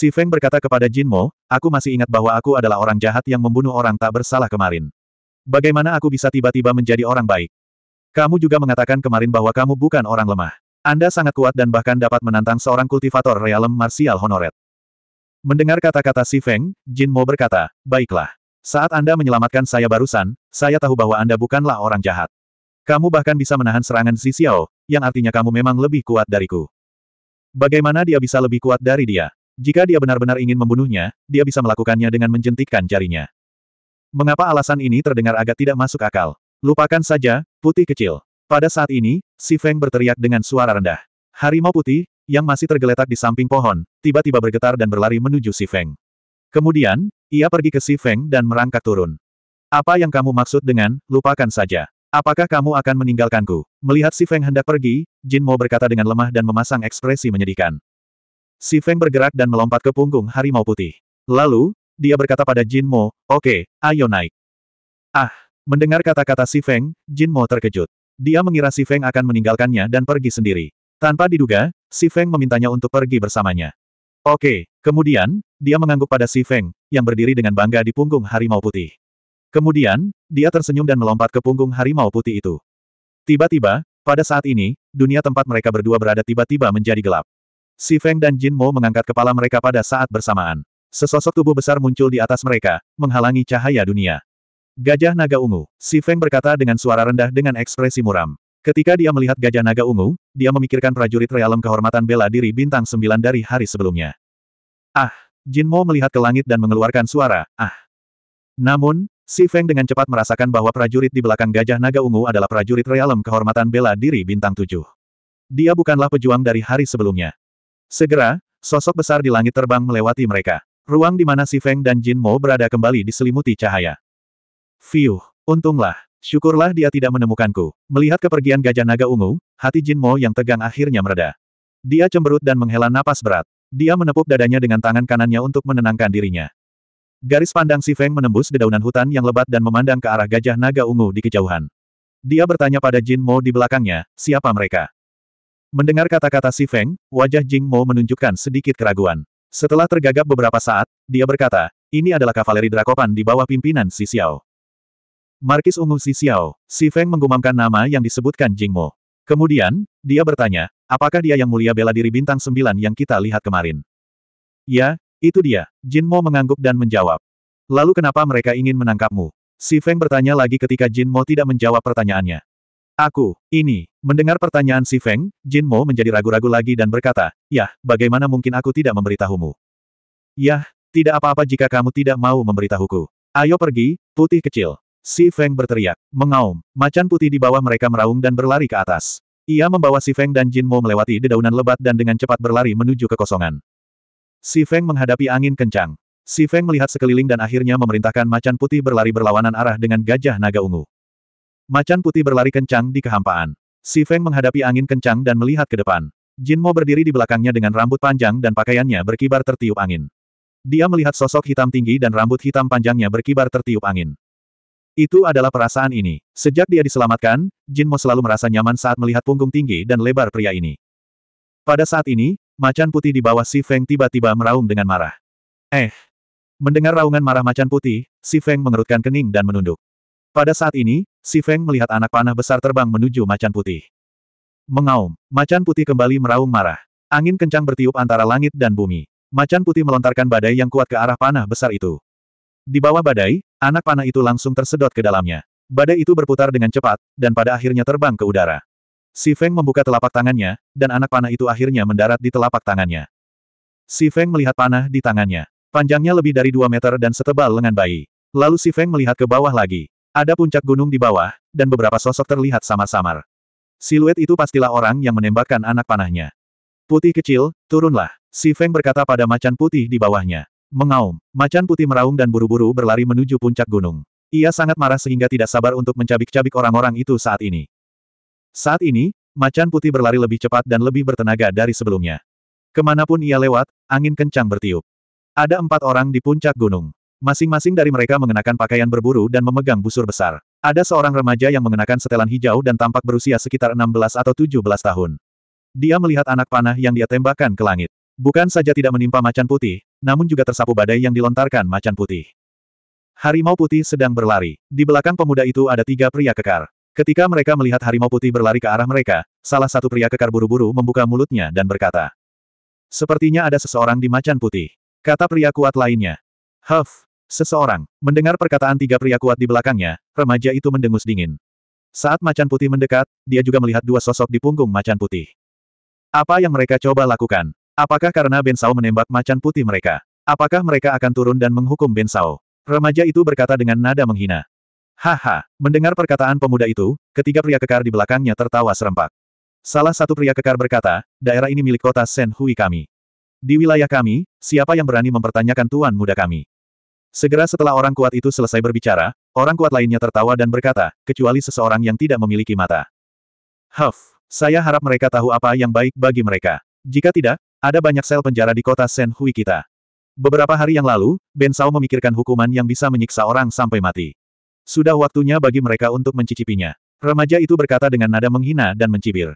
Si Feng berkata kepada Jin Mo, aku masih ingat bahwa aku adalah orang jahat yang membunuh orang tak bersalah kemarin. Bagaimana aku bisa tiba-tiba menjadi orang baik? Kamu juga mengatakan kemarin bahwa kamu bukan orang lemah. Anda sangat kuat dan bahkan dapat menantang seorang kultivator realem marsial honoret. Mendengar kata-kata Si Feng, Jin Mo berkata, baiklah. Saat Anda menyelamatkan saya barusan, saya tahu bahwa Anda bukanlah orang jahat. Kamu bahkan bisa menahan serangan Zi Xiao, yang artinya kamu memang lebih kuat dariku. Bagaimana dia bisa lebih kuat dari dia? Jika dia benar-benar ingin membunuhnya, dia bisa melakukannya dengan menjentikkan jarinya. Mengapa alasan ini terdengar agak tidak masuk akal? Lupakan saja, putih kecil. Pada saat ini, Si Feng berteriak dengan suara rendah. Harimau putih, yang masih tergeletak di samping pohon, tiba-tiba bergetar dan berlari menuju Si Feng. Kemudian, ia pergi ke Si Feng dan merangkak turun. Apa yang kamu maksud dengan, lupakan saja? Apakah kamu akan meninggalkanku? Melihat Si Feng hendak pergi, Jin Mo berkata dengan lemah dan memasang ekspresi menyedihkan. Si Feng bergerak dan melompat ke punggung harimau putih. Lalu, dia berkata pada Jin Mo, oke, okay, ayo naik. Ah, mendengar kata-kata Si Feng, Jin Mo terkejut. Dia mengira Si Feng akan meninggalkannya dan pergi sendiri. Tanpa diduga, Si Feng memintanya untuk pergi bersamanya. Oke, okay, kemudian, dia mengangguk pada Si Feng, yang berdiri dengan bangga di punggung harimau putih. Kemudian, dia tersenyum dan melompat ke punggung harimau putih itu. Tiba-tiba, pada saat ini, dunia tempat mereka berdua berada tiba-tiba menjadi gelap. Si Feng dan Jin Mo mengangkat kepala mereka pada saat bersamaan. Sesosok tubuh besar muncul di atas mereka, menghalangi cahaya dunia. Gajah naga ungu, Si Feng berkata dengan suara rendah dengan ekspresi muram. Ketika dia melihat gajah naga ungu, dia memikirkan prajurit realem kehormatan bela diri bintang sembilan dari hari sebelumnya. Ah! Jin Mo melihat ke langit dan mengeluarkan suara, ah! Namun, Si Feng dengan cepat merasakan bahwa prajurit di belakang gajah naga ungu adalah prajurit realem kehormatan bela diri bintang tujuh. Dia bukanlah pejuang dari hari sebelumnya. Segera, sosok besar di langit terbang melewati mereka. Ruang di mana Si Feng dan Jin Mo berada kembali diselimuti cahaya. Fiuh, untunglah. Syukurlah dia tidak menemukanku. Melihat kepergian gajah naga ungu, hati Jin Mo yang tegang akhirnya mereda. Dia cemberut dan menghela napas berat. Dia menepuk dadanya dengan tangan kanannya untuk menenangkan dirinya. Garis pandang Si Feng menembus dedaunan hutan yang lebat dan memandang ke arah gajah naga ungu di kejauhan. Dia bertanya pada Jin Mo di belakangnya, siapa mereka? Mendengar kata-kata Si Feng, wajah Jing Mo menunjukkan sedikit keraguan. Setelah tergagap beberapa saat, dia berkata, ini adalah kavaleri Drakopan di bawah pimpinan Si Xiao. Markis Ungu Si Xiao, Si Feng menggumamkan nama yang disebutkan Jing Mo. Kemudian, dia bertanya, apakah dia yang mulia bela diri bintang sembilan yang kita lihat kemarin? Ya, itu dia, Jin Mo mengangguk dan menjawab. Lalu kenapa mereka ingin menangkapmu? Si Feng bertanya lagi ketika Jin Mo tidak menjawab pertanyaannya. Aku, ini, Mendengar pertanyaan si Feng, Jin Mo menjadi ragu-ragu lagi dan berkata, Yah, bagaimana mungkin aku tidak memberitahumu? Yah, tidak apa-apa jika kamu tidak mau memberitahuku. Ayo pergi, putih kecil. Si Feng berteriak, mengaum. Macan putih di bawah mereka meraung dan berlari ke atas. Ia membawa si Feng dan Jin Mo melewati dedaunan lebat dan dengan cepat berlari menuju kekosongan. Si Feng menghadapi angin kencang. Si Feng melihat sekeliling dan akhirnya memerintahkan macan putih berlari berlawanan arah dengan gajah naga ungu. Macan putih berlari kencang di kehampaan. Si Feng menghadapi angin kencang dan melihat ke depan. Jin Mo berdiri di belakangnya dengan rambut panjang dan pakaiannya berkibar tertiup angin. Dia melihat sosok hitam tinggi dan rambut hitam panjangnya berkibar tertiup angin. Itu adalah perasaan ini. Sejak dia diselamatkan, Jin Mo selalu merasa nyaman saat melihat punggung tinggi dan lebar pria ini. Pada saat ini, macan putih di bawah Si Feng tiba-tiba meraung dengan marah. Eh! Mendengar raungan marah macan putih, Si Feng mengerutkan kening dan menunduk. Pada saat ini, Si Feng melihat anak panah besar terbang menuju macan putih. Mengaum, macan putih kembali meraung marah. Angin kencang bertiup antara langit dan bumi. Macan putih melontarkan badai yang kuat ke arah panah besar itu. Di bawah badai, anak panah itu langsung tersedot ke dalamnya. Badai itu berputar dengan cepat, dan pada akhirnya terbang ke udara. Si Feng membuka telapak tangannya, dan anak panah itu akhirnya mendarat di telapak tangannya. Si Feng melihat panah di tangannya. Panjangnya lebih dari 2 meter dan setebal lengan bayi. Lalu Si Feng melihat ke bawah lagi. Ada puncak gunung di bawah, dan beberapa sosok terlihat samar-samar. Siluet itu pastilah orang yang menembakkan anak panahnya. Putih kecil, turunlah. Si Feng berkata pada macan putih di bawahnya. Mengaum, macan putih meraung dan buru-buru berlari menuju puncak gunung. Ia sangat marah sehingga tidak sabar untuk mencabik-cabik orang-orang itu saat ini. Saat ini, macan putih berlari lebih cepat dan lebih bertenaga dari sebelumnya. Kemanapun ia lewat, angin kencang bertiup. Ada empat orang di puncak gunung. Masing-masing dari mereka mengenakan pakaian berburu dan memegang busur besar. Ada seorang remaja yang mengenakan setelan hijau dan tampak berusia sekitar 16 atau 17 tahun. Dia melihat anak panah yang dia tembakkan ke langit. Bukan saja tidak menimpa macan putih, namun juga tersapu badai yang dilontarkan macan putih. Harimau putih sedang berlari. Di belakang pemuda itu ada tiga pria kekar. Ketika mereka melihat harimau putih berlari ke arah mereka, salah satu pria kekar buru-buru membuka mulutnya dan berkata. Sepertinya ada seseorang di macan putih. Kata pria kuat lainnya. Huff, Seseorang, mendengar perkataan tiga pria kuat di belakangnya, remaja itu mendengus dingin. Saat macan putih mendekat, dia juga melihat dua sosok di punggung macan putih. Apa yang mereka coba lakukan? Apakah karena Ben Sao menembak macan putih mereka? Apakah mereka akan turun dan menghukum Ben Sao? Remaja itu berkata dengan nada menghina. Haha, mendengar perkataan pemuda itu, ketiga pria kekar di belakangnya tertawa serempak. Salah satu pria kekar berkata, daerah ini milik kota Sen Hui kami. Di wilayah kami, siapa yang berani mempertanyakan tuan muda kami? Segera setelah orang kuat itu selesai berbicara, orang kuat lainnya tertawa dan berkata, kecuali seseorang yang tidak memiliki mata. Huff, saya harap mereka tahu apa yang baik bagi mereka. Jika tidak, ada banyak sel penjara di kota Sen Hui kita. Beberapa hari yang lalu, Ben Sao memikirkan hukuman yang bisa menyiksa orang sampai mati. Sudah waktunya bagi mereka untuk mencicipinya. Remaja itu berkata dengan nada menghina dan mencibir.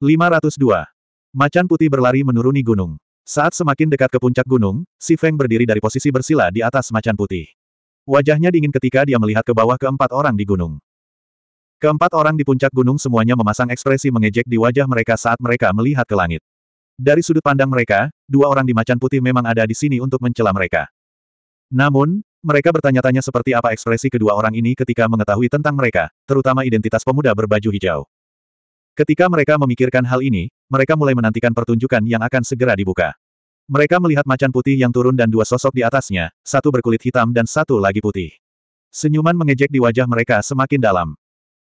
502. Macan putih berlari menuruni gunung. Saat semakin dekat ke puncak gunung, Si Feng berdiri dari posisi bersila di atas macan putih. Wajahnya dingin ketika dia melihat ke bawah keempat orang di gunung. Keempat orang di puncak gunung semuanya memasang ekspresi mengejek di wajah mereka saat mereka melihat ke langit. Dari sudut pandang mereka, dua orang di macan putih memang ada di sini untuk mencela mereka. Namun, mereka bertanya-tanya seperti apa ekspresi kedua orang ini ketika mengetahui tentang mereka, terutama identitas pemuda berbaju hijau. Ketika mereka memikirkan hal ini, mereka mulai menantikan pertunjukan yang akan segera dibuka. Mereka melihat macan putih yang turun dan dua sosok di atasnya, satu berkulit hitam dan satu lagi putih. Senyuman mengejek di wajah mereka semakin dalam.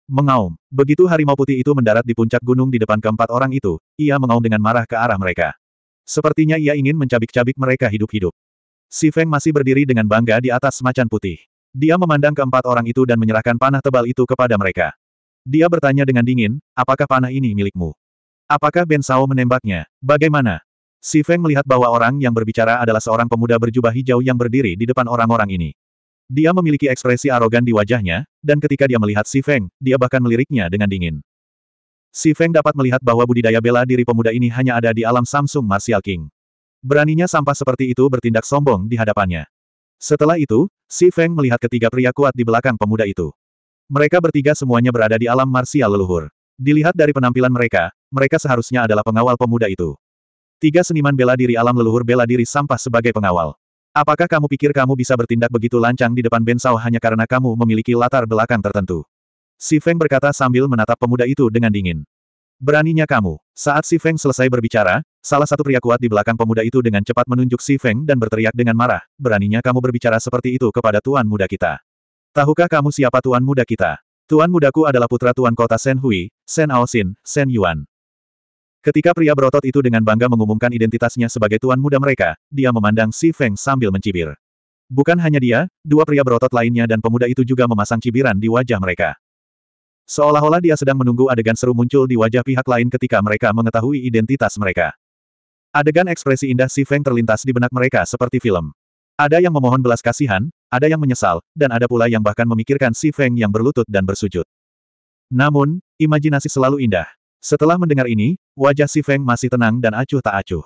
Mengaum. Begitu harimau putih itu mendarat di puncak gunung di depan keempat orang itu, ia mengaum dengan marah ke arah mereka. Sepertinya ia ingin mencabik-cabik mereka hidup-hidup. Si Feng masih berdiri dengan bangga di atas macan putih. Dia memandang keempat orang itu dan menyerahkan panah tebal itu kepada mereka. Dia bertanya dengan dingin, apakah panah ini milikmu? Apakah Ben Sao menembaknya? Bagaimana? Si Feng melihat bahwa orang yang berbicara adalah seorang pemuda berjubah hijau yang berdiri di depan orang-orang ini. Dia memiliki ekspresi arogan di wajahnya, dan ketika dia melihat Si Feng, dia bahkan meliriknya dengan dingin. Si Feng dapat melihat bahwa budidaya bela diri pemuda ini hanya ada di alam Samsung Martial King. Beraninya sampah seperti itu bertindak sombong di hadapannya. Setelah itu, Si Feng melihat ketiga pria kuat di belakang pemuda itu. Mereka bertiga semuanya berada di alam Martial leluhur. Dilihat dari penampilan mereka, mereka seharusnya adalah pengawal pemuda itu. Tiga seniman bela diri alam leluhur bela diri sampah sebagai pengawal. Apakah kamu pikir kamu bisa bertindak begitu lancang di depan Bensau hanya karena kamu memiliki latar belakang tertentu? Si Feng berkata sambil menatap pemuda itu dengan dingin. Beraninya kamu. Saat Si Feng selesai berbicara, salah satu pria kuat di belakang pemuda itu dengan cepat menunjuk Si Feng dan berteriak dengan marah, beraninya kamu berbicara seperti itu kepada tuan muda kita. Tahukah kamu siapa tuan muda kita? Tuan mudaku adalah putra tuan kota Shen Hui, Shen Aosin, Shen Yuan. Ketika pria berotot itu dengan bangga mengumumkan identitasnya sebagai tuan muda mereka, dia memandang Si Feng sambil mencibir. Bukan hanya dia, dua pria berotot lainnya dan pemuda itu juga memasang cibiran di wajah mereka. Seolah-olah dia sedang menunggu adegan seru muncul di wajah pihak lain ketika mereka mengetahui identitas mereka. Adegan ekspresi indah Si Feng terlintas di benak mereka seperti film. Ada yang memohon belas kasihan, ada yang menyesal, dan ada pula yang bahkan memikirkan Si Feng yang berlutut dan bersujud. Namun, imajinasi selalu indah. Setelah mendengar ini, wajah Si Feng masih tenang dan acuh tak acuh.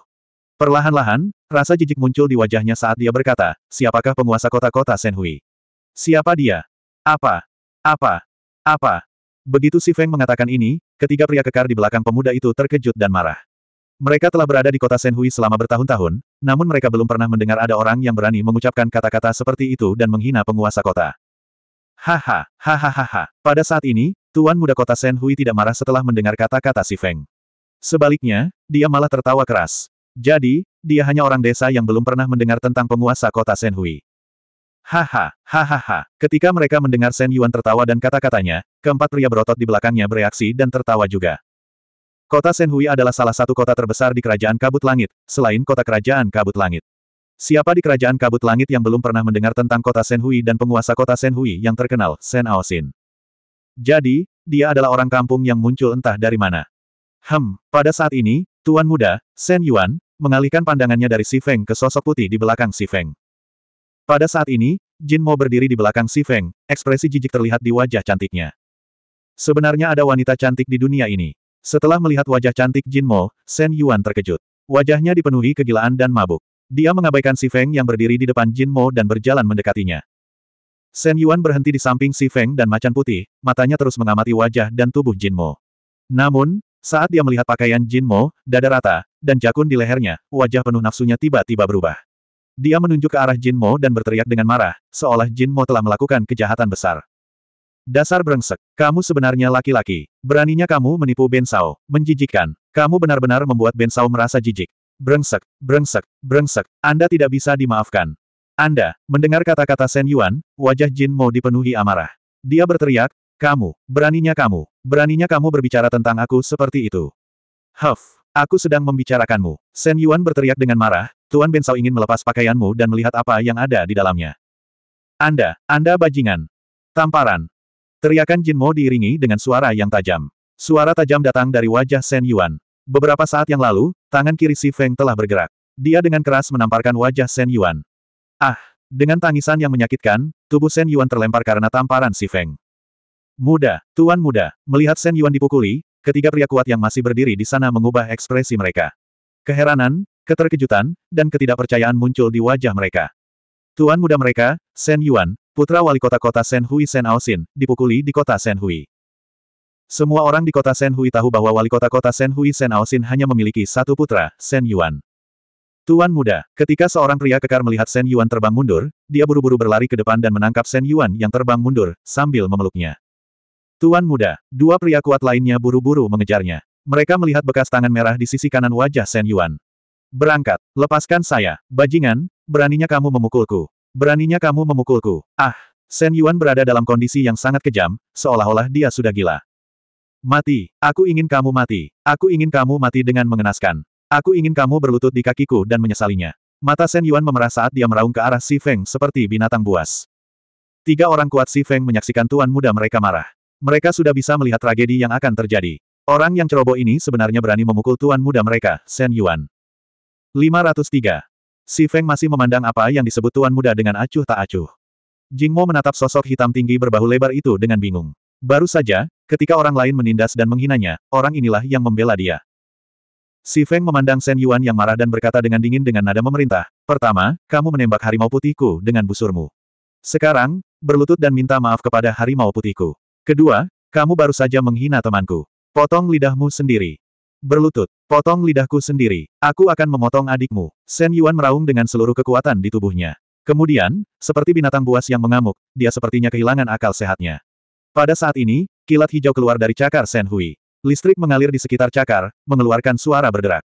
Perlahan-lahan, rasa jijik muncul di wajahnya saat dia berkata, siapakah penguasa kota-kota Senhui? Siapa dia? Apa? Apa? Apa? Begitu Si Feng mengatakan ini, ketiga pria kekar di belakang pemuda itu terkejut dan marah. Mereka telah berada di kota Senhui selama bertahun-tahun, namun mereka belum pernah mendengar ada orang yang berani mengucapkan kata-kata seperti itu dan menghina penguasa kota. Haha, hahaha. Pada saat ini, Tuan muda kota Shen Hui tidak marah setelah mendengar kata-kata si Feng. Sebaliknya, dia malah tertawa keras. Jadi, dia hanya orang desa yang belum pernah mendengar tentang penguasa kota Shen Hui. Haha, hahaha. Ketika mereka mendengar Shen Yuan tertawa dan kata-katanya, keempat pria berotot di belakangnya bereaksi dan tertawa juga. Kota Hui adalah salah satu kota terbesar di Kerajaan Kabut Langit, selain kota Kerajaan Kabut Langit. Siapa di Kerajaan Kabut Langit yang belum pernah mendengar tentang kota Hui dan penguasa kota Hui yang terkenal, Sen Aosin? Jadi, dia adalah orang kampung yang muncul entah dari mana. Hem, pada saat ini, Tuan Muda, Shen Yuan, mengalihkan pandangannya dari Si Feng ke sosok putih di belakang Si Feng. Pada saat ini, Jin Mo berdiri di belakang Si Feng, ekspresi jijik terlihat di wajah cantiknya. Sebenarnya ada wanita cantik di dunia ini. Setelah melihat wajah cantik Jin Mo, Shen Yuan terkejut. Wajahnya dipenuhi kegilaan dan mabuk. Dia mengabaikan Si Feng yang berdiri di depan Jin Mo dan berjalan mendekatinya. Shen Yuan berhenti di samping Si Feng dan Macan Putih, matanya terus mengamati wajah dan tubuh Jin Mo. Namun, saat dia melihat pakaian Jin Mo, dada rata, dan jakun di lehernya, wajah penuh nafsunya tiba-tiba berubah. Dia menunjuk ke arah Jin Mo dan berteriak dengan marah, seolah Jin Mo telah melakukan kejahatan besar. Dasar brengsek, kamu sebenarnya laki-laki. Beraninya kamu menipu Ben Sao, menjijikkan. Kamu benar-benar membuat Ben Sao merasa jijik. Brengsek, brengsek, brengsek, Anda tidak bisa dimaafkan. Anda, mendengar kata-kata Sen Yuan, wajah Jin Mo dipenuhi amarah. Dia berteriak, kamu, beraninya kamu, beraninya kamu berbicara tentang aku seperti itu. Huff, aku sedang membicarakanmu. Sen Yuan berteriak dengan marah, Tuan Bensau ingin melepas pakaianmu dan melihat apa yang ada di dalamnya. Anda, Anda bajingan. Tamparan. Teriakan Jin Mo diiringi dengan suara yang tajam. Suara tajam datang dari wajah Sen Yuan. Beberapa saat yang lalu, tangan kiri Si Feng telah bergerak. Dia dengan keras menamparkan wajah Sen Yuan. Ah! Dengan tangisan yang menyakitkan, tubuh Shen Yuan terlempar karena tamparan si Feng. Muda, tuan muda, melihat Shen Yuan dipukuli, ketiga pria kuat yang masih berdiri di sana mengubah ekspresi mereka. Keheranan, keterkejutan, dan ketidakpercayaan muncul di wajah mereka. Tuan muda mereka, Shen Yuan, putra wali kota kota Shen Hui Shen Aosin, dipukuli di kota Shen Hui. Semua orang di kota Shen Hui tahu bahwa wali kota kota Shen Hui Shen Aosin hanya memiliki satu putra, Shen Yuan. Tuan muda, ketika seorang pria kekar melihat Shen Yuan terbang mundur, dia buru-buru berlari ke depan dan menangkap Shen Yuan yang terbang mundur, sambil memeluknya. Tuan muda, dua pria kuat lainnya buru-buru mengejarnya. Mereka melihat bekas tangan merah di sisi kanan wajah Shen Yuan. Berangkat, lepaskan saya, bajingan, beraninya kamu memukulku. Beraninya kamu memukulku. Ah, Shen Yuan berada dalam kondisi yang sangat kejam, seolah-olah dia sudah gila. Mati, aku ingin kamu mati, aku ingin kamu mati dengan mengenaskan. Aku ingin kamu berlutut di kakiku dan menyesalinya. Mata Shen Yuan memerah saat dia meraung ke arah Si Feng seperti binatang buas. Tiga orang kuat Si Feng menyaksikan tuan muda mereka marah. Mereka sudah bisa melihat tragedi yang akan terjadi. Orang yang ceroboh ini sebenarnya berani memukul tuan muda mereka, Shen Yuan. 503. Si Feng masih memandang apa yang disebut tuan muda dengan acuh tak acuh. Jingmo menatap sosok hitam tinggi berbahu lebar itu dengan bingung. Baru saja, ketika orang lain menindas dan menghinanya, orang inilah yang membela dia. Si Feng memandang Shen Yuan yang marah dan berkata dengan dingin dengan nada memerintah, Pertama, kamu menembak harimau putihku dengan busurmu. Sekarang, berlutut dan minta maaf kepada harimau putihku. Kedua, kamu baru saja menghina temanku. Potong lidahmu sendiri. Berlutut, potong lidahku sendiri. Aku akan memotong adikmu. Shen Yuan meraung dengan seluruh kekuatan di tubuhnya. Kemudian, seperti binatang buas yang mengamuk, dia sepertinya kehilangan akal sehatnya. Pada saat ini, kilat hijau keluar dari cakar Shen Hui. Listrik mengalir di sekitar cakar, mengeluarkan suara berderak.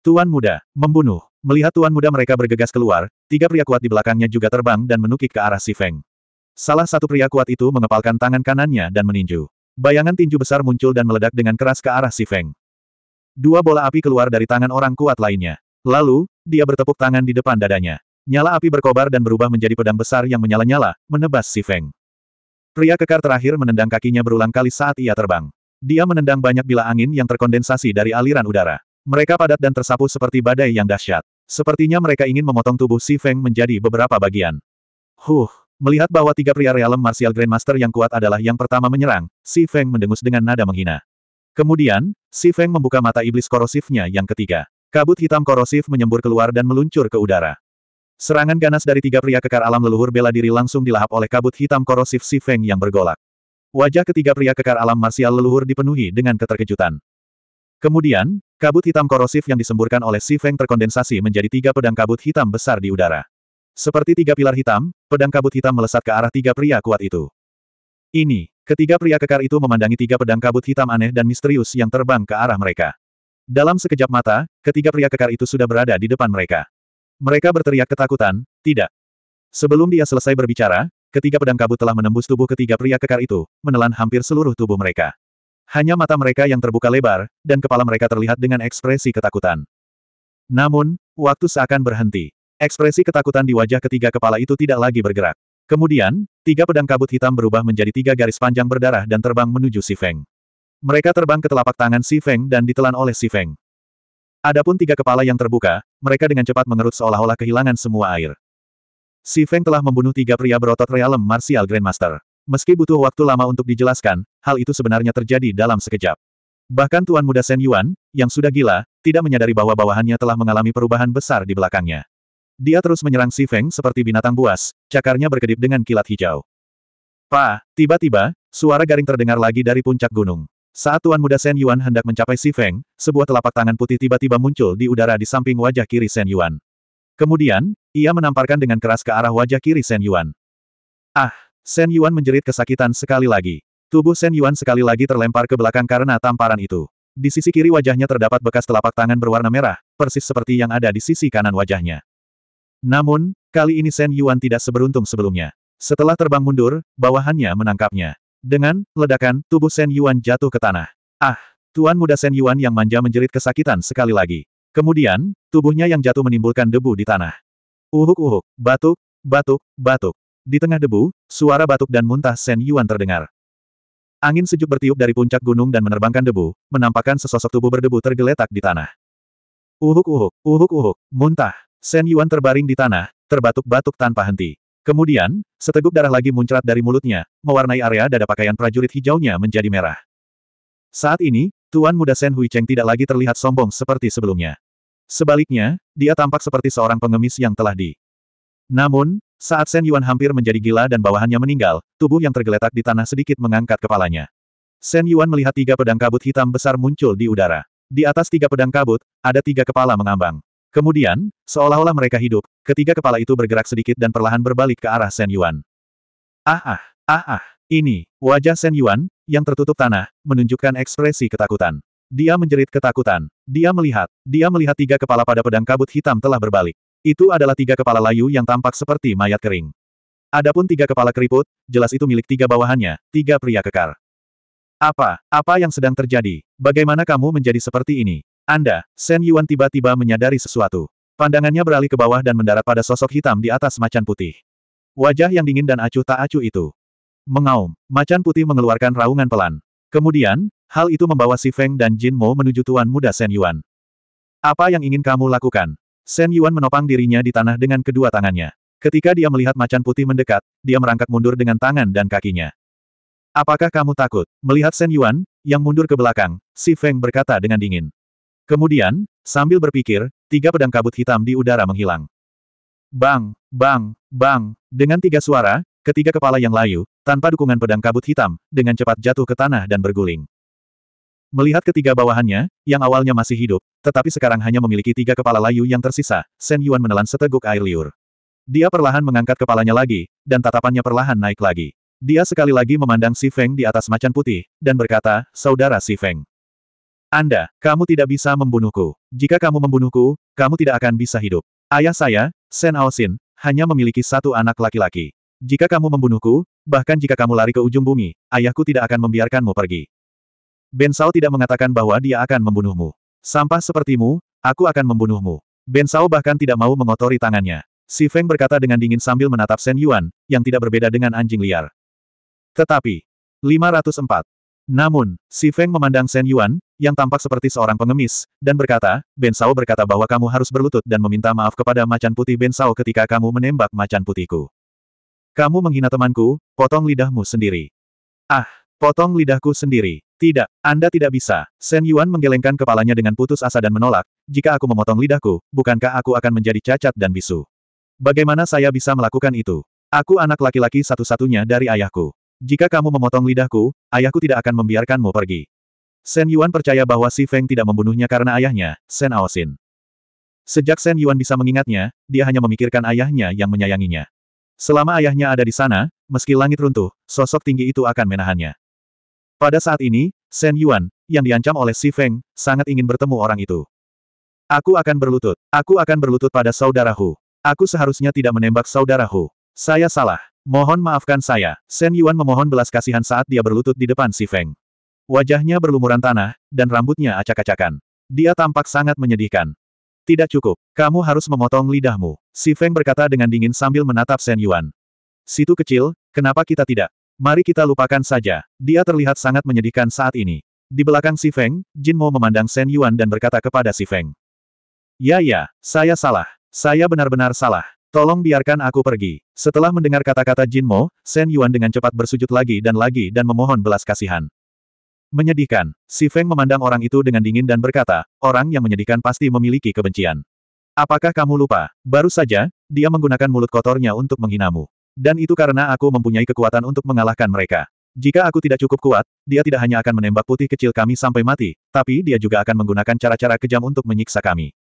Tuan muda, membunuh. Melihat tuan muda mereka bergegas keluar, tiga pria kuat di belakangnya juga terbang dan menukik ke arah si Feng. Salah satu pria kuat itu mengepalkan tangan kanannya dan meninju. Bayangan tinju besar muncul dan meledak dengan keras ke arah si Feng. Dua bola api keluar dari tangan orang kuat lainnya. Lalu, dia bertepuk tangan di depan dadanya. Nyala api berkobar dan berubah menjadi pedang besar yang menyala-nyala, menebas si Feng. Pria kekar terakhir menendang kakinya berulang kali saat ia terbang. Dia menendang banyak bila angin yang terkondensasi dari aliran udara. Mereka padat dan tersapu seperti badai yang dahsyat. Sepertinya mereka ingin memotong tubuh Si Feng menjadi beberapa bagian. Huh, melihat bahwa tiga pria realem martial grandmaster yang kuat adalah yang pertama menyerang, Si Feng mendengus dengan nada menghina. Kemudian, Si Feng membuka mata iblis korosifnya yang ketiga. Kabut hitam korosif menyembur keluar dan meluncur ke udara. Serangan ganas dari tiga pria kekar alam leluhur bela diri langsung dilahap oleh kabut hitam korosif Si Feng yang bergolak. Wajah ketiga pria kekar alam marsial leluhur dipenuhi dengan keterkejutan. Kemudian, kabut hitam korosif yang disemburkan oleh Si Feng terkondensasi menjadi tiga pedang kabut hitam besar di udara. Seperti tiga pilar hitam, pedang kabut hitam melesat ke arah tiga pria kuat itu. Ini, ketiga pria kekar itu memandangi tiga pedang kabut hitam aneh dan misterius yang terbang ke arah mereka. Dalam sekejap mata, ketiga pria kekar itu sudah berada di depan mereka. Mereka berteriak ketakutan, tidak. Sebelum dia selesai berbicara, Ketiga pedang kabut telah menembus tubuh ketiga pria kekar itu, menelan hampir seluruh tubuh mereka. Hanya mata mereka yang terbuka lebar, dan kepala mereka terlihat dengan ekspresi ketakutan. Namun, waktu seakan berhenti. Ekspresi ketakutan di wajah ketiga kepala itu tidak lagi bergerak. Kemudian, tiga pedang kabut hitam berubah menjadi tiga garis panjang berdarah dan terbang menuju Si Feng. Mereka terbang ke telapak tangan Si Feng dan ditelan oleh Si Feng. Adapun tiga kepala yang terbuka, mereka dengan cepat mengerut seolah-olah kehilangan semua air. Si Feng telah membunuh tiga pria berotot realem Martial Grandmaster. Meski butuh waktu lama untuk dijelaskan, hal itu sebenarnya terjadi dalam sekejap. Bahkan Tuan Muda Shen Yuan, yang sudah gila, tidak menyadari bahwa bawahannya telah mengalami perubahan besar di belakangnya. Dia terus menyerang Si Feng seperti binatang buas, cakarnya berkedip dengan kilat hijau. Pa, tiba-tiba, suara garing terdengar lagi dari puncak gunung. Saat Tuan Muda Shen Yuan hendak mencapai Si Feng, sebuah telapak tangan putih tiba-tiba muncul di udara di samping wajah kiri Shen Yuan. Kemudian, ia menamparkan dengan keras ke arah wajah kiri Shen Yuan. Ah! Shen Yuan menjerit kesakitan sekali lagi. Tubuh Shen Yuan sekali lagi terlempar ke belakang karena tamparan itu. Di sisi kiri wajahnya terdapat bekas telapak tangan berwarna merah, persis seperti yang ada di sisi kanan wajahnya. Namun, kali ini Shen Yuan tidak seberuntung sebelumnya. Setelah terbang mundur, bawahannya menangkapnya. Dengan ledakan, tubuh Shen Yuan jatuh ke tanah. Ah, tuan muda Shen Yuan yang manja menjerit kesakitan sekali lagi. Kemudian, tubuhnya yang jatuh menimbulkan debu di tanah. Uhuk-uhuk, batuk, batuk, batuk. Di tengah debu, suara batuk dan muntah Sen Yuan terdengar. Angin sejuk bertiup dari puncak gunung dan menerbangkan debu, menampakkan sesosok tubuh berdebu tergeletak di tanah. Uhuk-uhuk, uhuk-uhuk, muntah. Sen Yuan terbaring di tanah, terbatuk-batuk tanpa henti. Kemudian, seteguk darah lagi muncrat dari mulutnya, mewarnai area dada pakaian prajurit hijaunya menjadi merah. Saat ini, Tuan Muda Sen Hui Cheng tidak lagi terlihat sombong seperti sebelumnya. Sebaliknya, dia tampak seperti seorang pengemis yang telah di. Namun, saat Shen Yuan hampir menjadi gila dan bawahannya meninggal, tubuh yang tergeletak di tanah sedikit mengangkat kepalanya. Shen Yuan melihat tiga pedang kabut hitam besar muncul di udara. Di atas tiga pedang kabut, ada tiga kepala mengambang. Kemudian, seolah-olah mereka hidup, ketiga kepala itu bergerak sedikit dan perlahan berbalik ke arah Shen Yuan. Ah ah, ah ah, ini, wajah Shen Yuan, yang tertutup tanah, menunjukkan ekspresi ketakutan. Dia menjerit ketakutan. Dia melihat. Dia melihat tiga kepala pada pedang kabut hitam telah berbalik. Itu adalah tiga kepala layu yang tampak seperti mayat kering. Adapun tiga kepala keriput, jelas itu milik tiga bawahannya, tiga pria kekar. Apa, apa yang sedang terjadi? Bagaimana kamu menjadi seperti ini? Anda, Sen Yuan tiba-tiba menyadari sesuatu. Pandangannya beralih ke bawah dan mendarat pada sosok hitam di atas macan putih. Wajah yang dingin dan acuh tak acuh itu. Mengaum, macan putih mengeluarkan raungan pelan. Kemudian, Hal itu membawa Si Feng dan Jin Mo menuju tuan muda Shen Yuan. Apa yang ingin kamu lakukan? Shen Yuan menopang dirinya di tanah dengan kedua tangannya. Ketika dia melihat macan putih mendekat, dia merangkak mundur dengan tangan dan kakinya. Apakah kamu takut? Melihat Shen Yuan, yang mundur ke belakang, Si Feng berkata dengan dingin. Kemudian, sambil berpikir, tiga pedang kabut hitam di udara menghilang. Bang, bang, bang, dengan tiga suara, ketiga kepala yang layu, tanpa dukungan pedang kabut hitam, dengan cepat jatuh ke tanah dan berguling. Melihat ketiga bawahannya, yang awalnya masih hidup, tetapi sekarang hanya memiliki tiga kepala layu yang tersisa, Shen Yuan menelan seteguk air liur. Dia perlahan mengangkat kepalanya lagi, dan tatapannya perlahan naik lagi. Dia sekali lagi memandang Si Feng di atas macan putih, dan berkata, Saudara Si Feng. Anda, kamu tidak bisa membunuhku. Jika kamu membunuhku, kamu tidak akan bisa hidup. Ayah saya, Shen Aosin, hanya memiliki satu anak laki-laki. Jika kamu membunuhku, bahkan jika kamu lari ke ujung bumi, ayahku tidak akan membiarkanmu pergi. Ben Sao tidak mengatakan bahwa dia akan membunuhmu. Sampah sepertimu, aku akan membunuhmu. Ben Sao bahkan tidak mau mengotori tangannya. Si Feng berkata dengan dingin sambil menatap Shen Yuan, yang tidak berbeda dengan anjing liar. Tetapi, 504. Namun, Si Feng memandang Shen Yuan, yang tampak seperti seorang pengemis, dan berkata, Ben Sao berkata bahwa kamu harus berlutut dan meminta maaf kepada macan putih Ben Sao ketika kamu menembak macan putihku. Kamu menghina temanku, potong lidahmu sendiri. Ah, potong lidahku sendiri. Tidak, Anda tidak bisa. Shen Yuan menggelengkan kepalanya dengan putus asa dan menolak, jika aku memotong lidahku, bukankah aku akan menjadi cacat dan bisu? Bagaimana saya bisa melakukan itu? Aku anak laki-laki satu-satunya dari ayahku. Jika kamu memotong lidahku, ayahku tidak akan membiarkanmu pergi. Shen Yuan percaya bahwa Si Feng tidak membunuhnya karena ayahnya, Shen Aosin. Sejak Shen Yuan bisa mengingatnya, dia hanya memikirkan ayahnya yang menyayanginya. Selama ayahnya ada di sana, meski langit runtuh, sosok tinggi itu akan menahannya. Pada saat ini, Shen Yuan, yang diancam oleh Si Feng, sangat ingin bertemu orang itu. Aku akan berlutut. Aku akan berlutut pada saudara Hu. Aku seharusnya tidak menembak saudara Hu. Saya salah. Mohon maafkan saya. Shen Yuan memohon belas kasihan saat dia berlutut di depan Si Feng. Wajahnya berlumuran tanah, dan rambutnya acak-acakan. Dia tampak sangat menyedihkan. Tidak cukup. Kamu harus memotong lidahmu. Si Feng berkata dengan dingin sambil menatap Shen Yuan. Situ kecil, kenapa kita tidak? Mari kita lupakan saja. Dia terlihat sangat menyedihkan saat ini. Di belakang Si Feng, Jin Mo memandang Shen Yuan dan berkata kepada Si Feng. Ya ya, saya salah. Saya benar-benar salah. Tolong biarkan aku pergi. Setelah mendengar kata-kata Jin Mo, Shen Yuan dengan cepat bersujud lagi dan lagi dan memohon belas kasihan. Menyedihkan, Si Feng memandang orang itu dengan dingin dan berkata, orang yang menyedihkan pasti memiliki kebencian. Apakah kamu lupa? Baru saja, dia menggunakan mulut kotornya untuk menghinamu. Dan itu karena aku mempunyai kekuatan untuk mengalahkan mereka. Jika aku tidak cukup kuat, dia tidak hanya akan menembak putih kecil kami sampai mati, tapi dia juga akan menggunakan cara-cara kejam untuk menyiksa kami.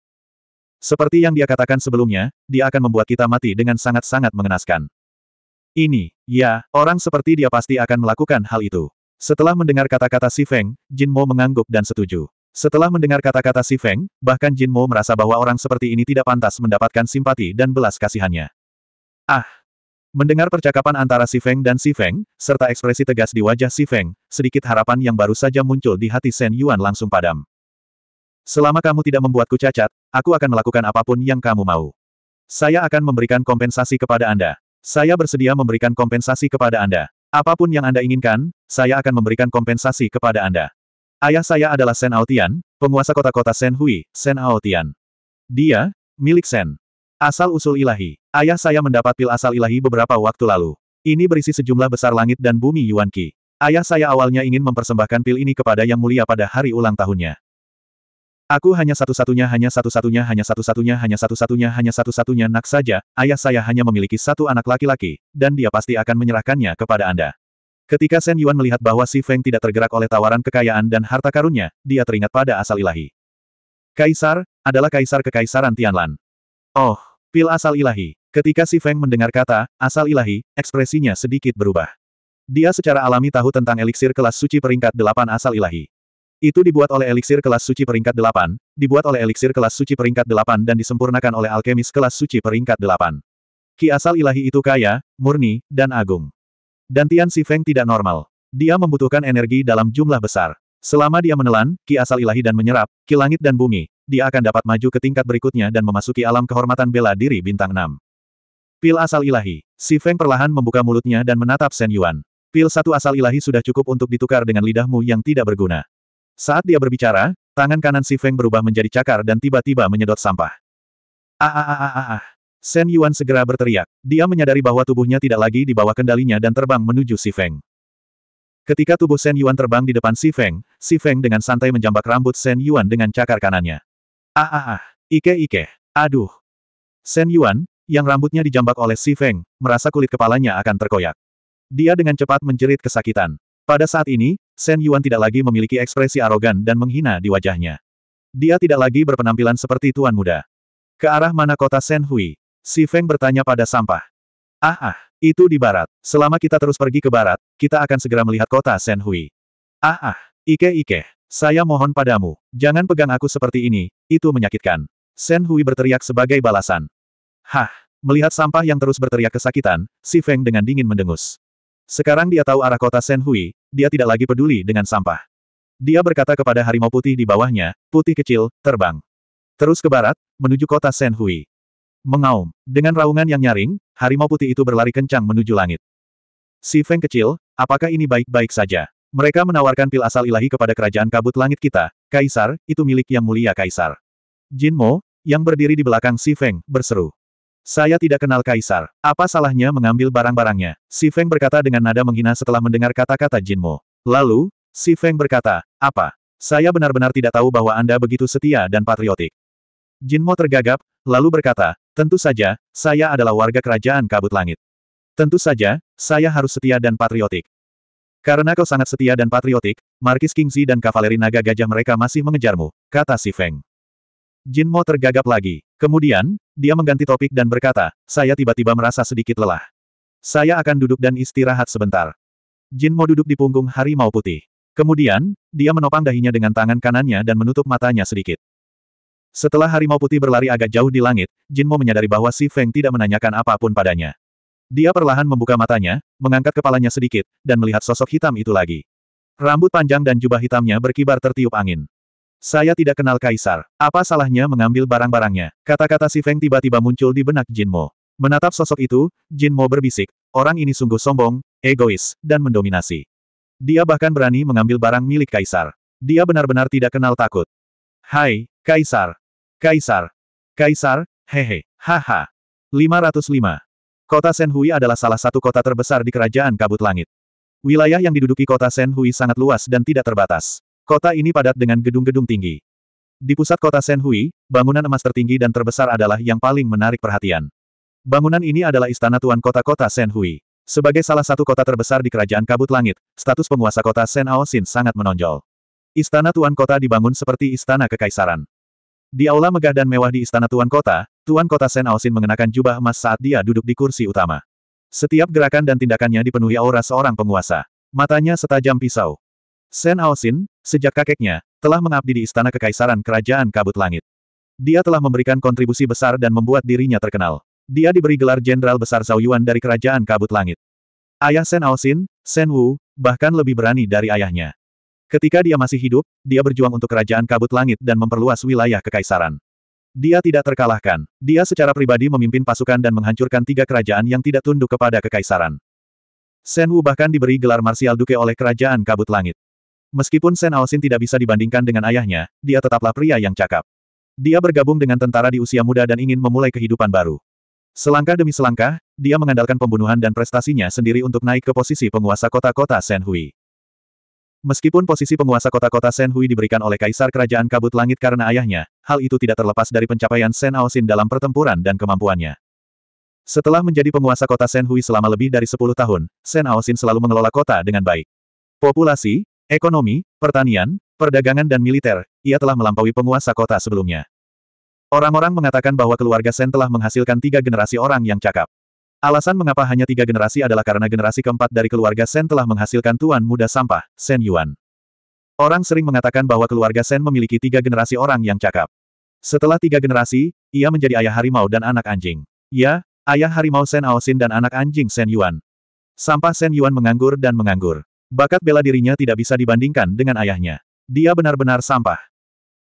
Seperti yang dia katakan sebelumnya, dia akan membuat kita mati dengan sangat-sangat mengenaskan. Ini, ya, orang seperti dia pasti akan melakukan hal itu. Setelah mendengar kata-kata Si Feng, Jin Mo mengangguk dan setuju. Setelah mendengar kata-kata Si Feng, bahkan Jin Mo merasa bahwa orang seperti ini tidak pantas mendapatkan simpati dan belas kasihannya. Ah, Mendengar percakapan antara Si Feng dan Si Feng, serta ekspresi tegas di wajah Si Feng, sedikit harapan yang baru saja muncul di hati Shen Yuan langsung padam. Selama kamu tidak membuatku cacat, aku akan melakukan apapun yang kamu mau. Saya akan memberikan kompensasi kepada Anda. Saya bersedia memberikan kompensasi kepada Anda. Apapun yang Anda inginkan, saya akan memberikan kompensasi kepada Anda. Ayah saya adalah Shen Aotian, penguasa kota-kota Shen Hui, Shen Aotian. Dia, milik Shen. Asal-usul ilahi. Ayah saya mendapat pil asal ilahi beberapa waktu lalu. Ini berisi sejumlah besar langit dan bumi Yuan Qi. Ayah saya awalnya ingin mempersembahkan pil ini kepada Yang Mulia pada hari ulang tahunnya. Aku hanya satu-satunya hanya satu-satunya hanya satu-satunya hanya satu-satunya hanya satu-satunya nak saja, ayah saya hanya memiliki satu anak laki-laki, dan dia pasti akan menyerahkannya kepada Anda. Ketika Shen Yuan melihat bahwa Si Feng tidak tergerak oleh tawaran kekayaan dan harta karunnya, dia teringat pada asal ilahi. Kaisar, adalah kaisar kekaisaran Tianlan. Oh, pil asal ilahi. Ketika Si Feng mendengar kata, asal ilahi, ekspresinya sedikit berubah. Dia secara alami tahu tentang eliksir kelas suci peringkat delapan asal ilahi. Itu dibuat oleh eliksir kelas suci peringkat delapan, dibuat oleh eliksir kelas suci peringkat delapan dan disempurnakan oleh alkemis kelas suci peringkat delapan. Ki asal ilahi itu kaya, murni, dan agung. Dan Tian Si Feng tidak normal. Dia membutuhkan energi dalam jumlah besar. Selama dia menelan, ki asal ilahi dan menyerap, ki langit dan bumi, dia akan dapat maju ke tingkat berikutnya dan memasuki alam kehormatan bela diri bintang 6. Pil asal ilahi. Si Feng perlahan membuka mulutnya dan menatap Shen Yuan. Pil satu asal ilahi sudah cukup untuk ditukar dengan lidahmu yang tidak berguna. Saat dia berbicara, tangan kanan Si Feng berubah menjadi cakar dan tiba-tiba menyedot sampah. Ah ah ah ah ah. Shen Yuan segera berteriak. Dia menyadari bahwa tubuhnya tidak lagi di bawah kendalinya dan terbang menuju Si Feng. Ketika tubuh Shen Yuan terbang di depan Si Feng, Si Feng dengan santai menjambak rambut Shen Yuan dengan cakar kanannya. Ah ah ah. Ike ike. Aduh. Shen Yuan, yang rambutnya dijambak oleh Si Feng, merasa kulit kepalanya akan terkoyak. Dia dengan cepat menjerit kesakitan. Pada saat ini, Shen Yuan tidak lagi memiliki ekspresi arogan dan menghina di wajahnya. Dia tidak lagi berpenampilan seperti tuan muda. Ke arah mana kota Shen Hui? Si Feng bertanya pada sampah. Ah ah, itu di barat. Selama kita terus pergi ke barat, kita akan segera melihat kota Shen Hui. Ah ah, Ike Ike, saya mohon padamu, jangan pegang aku seperti ini, itu menyakitkan. Shen Hui berteriak sebagai balasan. Hah! Melihat sampah yang terus berteriak kesakitan, si Feng dengan dingin mendengus. Sekarang dia tahu arah kota Senhui, dia tidak lagi peduli dengan sampah. Dia berkata kepada harimau putih di bawahnya, putih kecil, terbang. Terus ke barat, menuju kota Senhui. Mengaum. Dengan raungan yang nyaring, harimau putih itu berlari kencang menuju langit. Si Feng kecil, apakah ini baik-baik saja? Mereka menawarkan pil asal ilahi kepada kerajaan kabut langit kita, Kaisar, itu milik yang mulia Kaisar. Jin Mo, yang berdiri di belakang Si Feng, berseru. Saya tidak kenal Kaisar. Apa salahnya mengambil barang-barangnya? Si Feng berkata dengan nada menghina setelah mendengar kata-kata Jinmo. Lalu, si Feng berkata, apa? Saya benar-benar tidak tahu bahwa Anda begitu setia dan patriotik. Jinmo tergagap, lalu berkata, tentu saja, saya adalah warga kerajaan kabut langit. Tentu saja, saya harus setia dan patriotik. Karena kau sangat setia dan patriotik, Markis Kingzi dan Kavaleri Naga Gajah mereka masih mengejarmu, kata si Feng. Jin Mo tergagap lagi. Kemudian, dia mengganti topik dan berkata, saya tiba-tiba merasa sedikit lelah. Saya akan duduk dan istirahat sebentar. Jin Mo duduk di punggung harimau putih. Kemudian, dia menopang dahinya dengan tangan kanannya dan menutup matanya sedikit. Setelah harimau putih berlari agak jauh di langit, Jin Mo menyadari bahwa Si Feng tidak menanyakan apapun padanya. Dia perlahan membuka matanya, mengangkat kepalanya sedikit, dan melihat sosok hitam itu lagi. Rambut panjang dan jubah hitamnya berkibar tertiup angin. Saya tidak kenal Kaisar. Apa salahnya mengambil barang-barangnya? Kata-kata si Feng tiba-tiba muncul di benak Jinmo. Menatap sosok itu, Jinmo berbisik, orang ini sungguh sombong, egois, dan mendominasi. Dia bahkan berani mengambil barang milik Kaisar. Dia benar-benar tidak kenal takut. Hai, Kaisar. Kaisar. Kaisar, hehe, haha. 505. Kota Senhui adalah salah satu kota terbesar di kerajaan Kabut Langit. Wilayah yang diduduki kota Senhui sangat luas dan tidak terbatas. Kota ini padat dengan gedung-gedung tinggi. Di pusat kota Senhui, bangunan emas tertinggi dan terbesar adalah yang paling menarik perhatian. Bangunan ini adalah istana tuan kota-kota Senhui. Sebagai salah satu kota terbesar di kerajaan kabut langit, status penguasa kota Senhaosin sangat menonjol. Istana tuan kota dibangun seperti istana kekaisaran. Di aula megah dan mewah di istana tuan kota, tuan kota Senhaosin mengenakan jubah emas saat dia duduk di kursi utama. Setiap gerakan dan tindakannya dipenuhi aura seorang penguasa. Matanya setajam pisau. Sen Aosin, sejak kakeknya, telah mengabdi di Istana Kekaisaran Kerajaan Kabut Langit. Dia telah memberikan kontribusi besar dan membuat dirinya terkenal. Dia diberi gelar Jenderal Besar Zhao Yuan dari Kerajaan Kabut Langit. Ayah Sen Aosin, Sen Wu, bahkan lebih berani dari ayahnya. Ketika dia masih hidup, dia berjuang untuk kerajaan kabut langit dan memperluas wilayah kekaisaran. Dia tidak terkalahkan. Dia secara pribadi memimpin pasukan dan menghancurkan tiga kerajaan yang tidak tunduk kepada kekaisaran. Sen Wu bahkan diberi gelar Marsial Duke oleh kerajaan kabut langit. Meskipun Sen Aosin tidak bisa dibandingkan dengan ayahnya, dia tetaplah pria yang cakap. Dia bergabung dengan tentara di usia muda dan ingin memulai kehidupan baru. Selangkah demi selangkah, dia mengandalkan pembunuhan dan prestasinya sendiri untuk naik ke posisi penguasa kota-kota Senhui. Meskipun posisi penguasa kota-kota Senhui diberikan oleh Kaisar Kerajaan Kabut Langit karena ayahnya, hal itu tidak terlepas dari pencapaian Sen Aosin dalam pertempuran dan kemampuannya. Setelah menjadi penguasa kota Senhui selama lebih dari 10 tahun, Sen Aosin selalu mengelola kota dengan baik. Populasi, ekonomi, pertanian, perdagangan dan militer, ia telah melampaui penguasa kota sebelumnya. Orang-orang mengatakan bahwa keluarga Sen telah menghasilkan tiga generasi orang yang cakap. Alasan mengapa hanya tiga generasi adalah karena generasi keempat dari keluarga Sen telah menghasilkan tuan muda sampah, Sen Yuan. Orang sering mengatakan bahwa keluarga Sen memiliki tiga generasi orang yang cakap. Setelah tiga generasi, ia menjadi ayah harimau dan anak anjing. Ya, ayah harimau Sen Aosin dan anak anjing Sen Yuan. Sampah Sen Yuan menganggur dan menganggur. Bakat bela dirinya tidak bisa dibandingkan dengan ayahnya. Dia benar-benar sampah.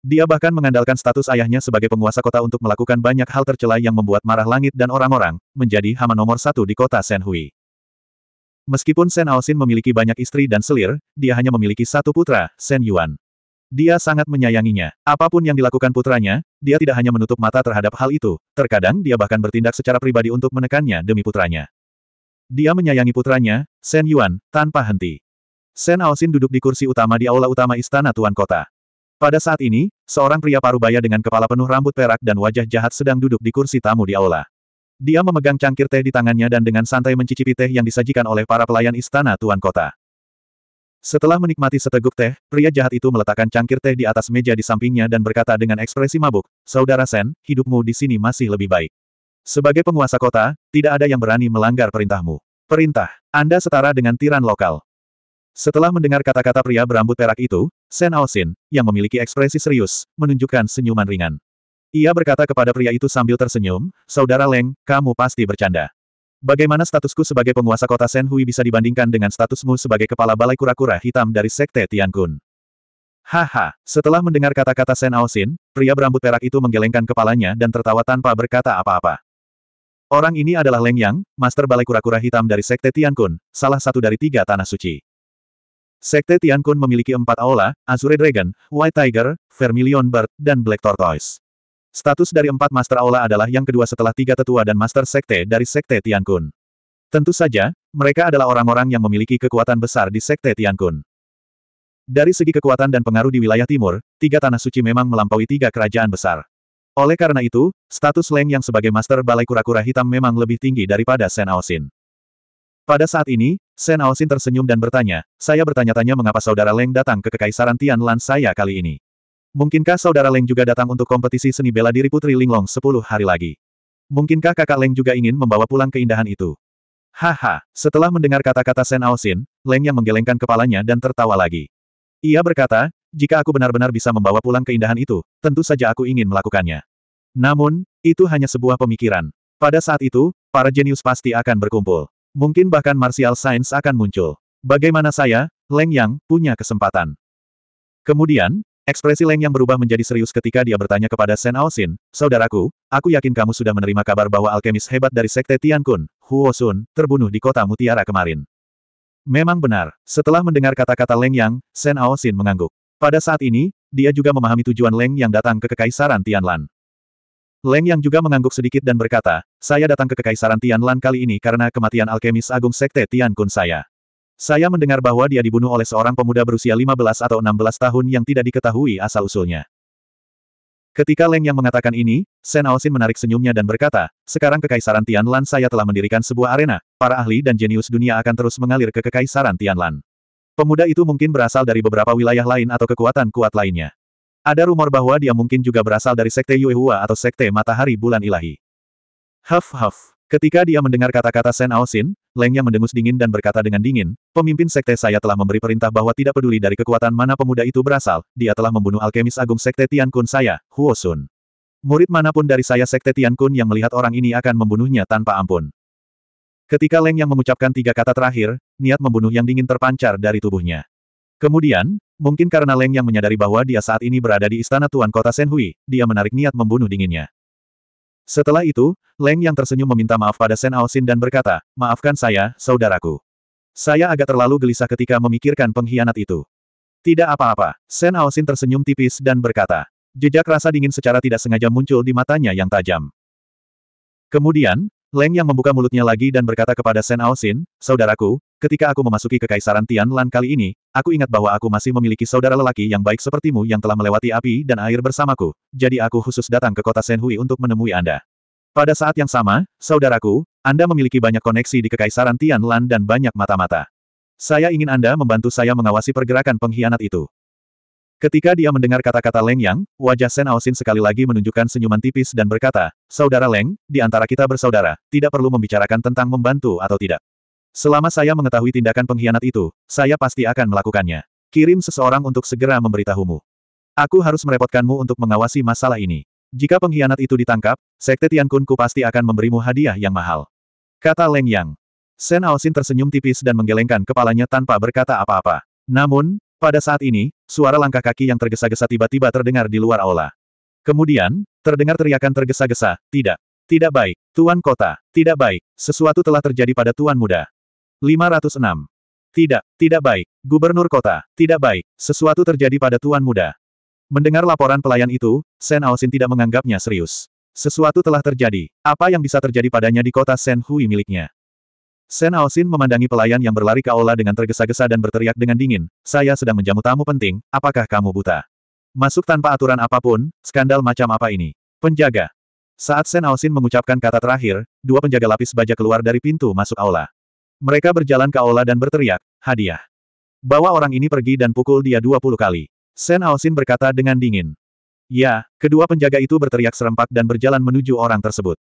Dia bahkan mengandalkan status ayahnya sebagai penguasa kota untuk melakukan banyak hal tercela yang membuat marah langit dan orang-orang, menjadi hama nomor satu di kota Hui. Meskipun Sen Aosin memiliki banyak istri dan selir, dia hanya memiliki satu putra, Sen Yuan. Dia sangat menyayanginya. Apapun yang dilakukan putranya, dia tidak hanya menutup mata terhadap hal itu, terkadang dia bahkan bertindak secara pribadi untuk menekannya demi putranya. Dia menyayangi putranya, Shen Yuan, tanpa henti. Shen Aosin duduk di kursi utama di aula utama istana Tuan Kota. Pada saat ini, seorang pria parubaya dengan kepala penuh rambut perak dan wajah jahat sedang duduk di kursi tamu di aula. Dia memegang cangkir teh di tangannya dan dengan santai mencicipi teh yang disajikan oleh para pelayan istana Tuan Kota. Setelah menikmati seteguk teh, pria jahat itu meletakkan cangkir teh di atas meja di sampingnya dan berkata dengan ekspresi mabuk, Saudara Sen, hidupmu di sini masih lebih baik. Sebagai penguasa kota, tidak ada yang berani melanggar perintahmu. Perintah, Anda setara dengan tiran lokal. Setelah mendengar kata-kata pria berambut perak itu, Sen Aosin, yang memiliki ekspresi serius, menunjukkan senyuman ringan. Ia berkata kepada pria itu sambil tersenyum, Saudara Leng, kamu pasti bercanda. Bagaimana statusku sebagai penguasa kota Sen Hui bisa dibandingkan dengan statusmu sebagai kepala balai kura-kura hitam dari Sekte Tian Kun? Haha, setelah mendengar kata-kata Sen Aosin, pria berambut perak itu menggelengkan kepalanya dan tertawa tanpa berkata apa-apa. Orang ini adalah Leng Yang, Master Balai Kura-Kura Hitam dari Sekte Tian Kun, salah satu dari tiga Tanah Suci. Sekte Tian Kun memiliki empat aula, Azure Dragon, White Tiger, Vermilion Bird, dan Black Tortoise. Status dari empat Master Aula adalah yang kedua setelah tiga tetua dan Master Sekte dari Sekte Tian Kun. Tentu saja, mereka adalah orang-orang yang memiliki kekuatan besar di Sekte Tian Kun. Dari segi kekuatan dan pengaruh di wilayah timur, tiga Tanah Suci memang melampaui tiga kerajaan besar. Oleh karena itu, status Leng yang sebagai master balai kura-kura hitam memang lebih tinggi daripada Sen Aosin. Pada saat ini, Sen Aosin tersenyum dan bertanya, saya bertanya-tanya mengapa saudara Leng datang ke Kekaisaran Tianlan saya kali ini. Mungkinkah saudara Leng juga datang untuk kompetisi seni bela diri Putri Linglong 10 hari lagi? Mungkinkah kakak Leng juga ingin membawa pulang keindahan itu? Haha, setelah mendengar kata-kata Sen Aosin, Leng yang menggelengkan kepalanya dan tertawa lagi. Ia berkata, jika aku benar-benar bisa membawa pulang keindahan itu, tentu saja aku ingin melakukannya. Namun, itu hanya sebuah pemikiran. Pada saat itu, para jenius pasti akan berkumpul. Mungkin bahkan martial science akan muncul. Bagaimana saya, Leng Yang, punya kesempatan. Kemudian, ekspresi Leng Yang berubah menjadi serius ketika dia bertanya kepada Sen Aosin, Saudaraku, aku yakin kamu sudah menerima kabar bahwa alkemis hebat dari sekte Tian Kun, Huo Sun, terbunuh di kota Mutiara kemarin. Memang benar, setelah mendengar kata-kata Leng Yang, Sen Aosin mengangguk. Pada saat ini, dia juga memahami tujuan Leng yang datang ke Kekaisaran Tianlan. Leng yang juga mengangguk sedikit dan berkata, saya datang ke Kekaisaran Tianlan kali ini karena kematian alkemis agung Sekte Tian Kun saya. Saya mendengar bahwa dia dibunuh oleh seorang pemuda berusia 15 atau 16 tahun yang tidak diketahui asal-usulnya. Ketika Leng yang mengatakan ini, Sen Aosin menarik senyumnya dan berkata, sekarang Kekaisaran Tianlan saya telah mendirikan sebuah arena, para ahli dan jenius dunia akan terus mengalir ke Kekaisaran Tianlan. Pemuda itu mungkin berasal dari beberapa wilayah lain atau kekuatan kuat lainnya. Ada rumor bahwa dia mungkin juga berasal dari Sekte Yuehua atau Sekte Matahari Bulan Ilahi. Huff huff. Ketika dia mendengar kata-kata Sen Aosin, Lengnya mendengus dingin dan berkata dengan dingin, pemimpin Sekte saya telah memberi perintah bahwa tidak peduli dari kekuatan mana pemuda itu berasal, dia telah membunuh alkemis agung Sekte Tian Kun saya, Huo Sun. Murid manapun dari saya Sekte Tian Kun yang melihat orang ini akan membunuhnya tanpa ampun. Ketika Leng yang mengucapkan tiga kata terakhir, niat membunuh yang dingin terpancar dari tubuhnya. Kemudian, mungkin karena Leng yang menyadari bahwa dia saat ini berada di istana Tuan Kota Senhui, dia menarik niat membunuh dinginnya. Setelah itu, Leng yang tersenyum meminta maaf pada Sen Aosin dan berkata, maafkan saya, saudaraku. Saya agak terlalu gelisah ketika memikirkan pengkhianat itu. Tidak apa-apa, Sen Aosin tersenyum tipis dan berkata, jejak rasa dingin secara tidak sengaja muncul di matanya yang tajam. Kemudian, Leng yang membuka mulutnya lagi dan berkata kepada Sen Aosin, Saudaraku, ketika aku memasuki kekaisaran Tianlan kali ini, aku ingat bahwa aku masih memiliki saudara lelaki yang baik sepertimu yang telah melewati api dan air bersamaku, jadi aku khusus datang ke kota Senhui untuk menemui Anda. Pada saat yang sama, saudaraku, Anda memiliki banyak koneksi di kekaisaran Tianlan dan banyak mata-mata. Saya ingin Anda membantu saya mengawasi pergerakan pengkhianat itu. Ketika dia mendengar kata-kata Leng Yang, wajah Sen Aosin sekali lagi menunjukkan senyuman tipis dan berkata, Saudara Leng, di antara kita bersaudara, tidak perlu membicarakan tentang membantu atau tidak. Selama saya mengetahui tindakan pengkhianat itu, saya pasti akan melakukannya. Kirim seseorang untuk segera memberitahumu. Aku harus merepotkanmu untuk mengawasi masalah ini. Jika pengkhianat itu ditangkap, Sekte Tiankunku pasti akan memberimu hadiah yang mahal. Kata Leng Yang. Sen Aosin tersenyum tipis dan menggelengkan kepalanya tanpa berkata apa-apa. Namun, pada saat ini, suara langkah kaki yang tergesa-gesa tiba-tiba terdengar di luar aula. Kemudian, terdengar teriakan tergesa-gesa, tidak. Tidak baik, Tuan Kota, tidak baik, sesuatu telah terjadi pada Tuan Muda. 506. Tidak, tidak baik, Gubernur Kota, tidak baik, sesuatu terjadi pada Tuan Muda. Mendengar laporan pelayan itu, Sen Aosin tidak menganggapnya serius. Sesuatu telah terjadi, apa yang bisa terjadi padanya di kota Sen Hui miliknya. Sen Aosin memandangi pelayan yang berlari ke aula dengan tergesa-gesa dan berteriak dengan dingin, saya sedang menjamu tamu penting, apakah kamu buta? Masuk tanpa aturan apapun, skandal macam apa ini? Penjaga. Saat Sen Aosin mengucapkan kata terakhir, dua penjaga lapis baja keluar dari pintu masuk aula. Mereka berjalan ke aula dan berteriak, hadiah. Bawa orang ini pergi dan pukul dia 20 kali. Sen Aosin berkata dengan dingin. Ya, kedua penjaga itu berteriak serempak dan berjalan menuju orang tersebut.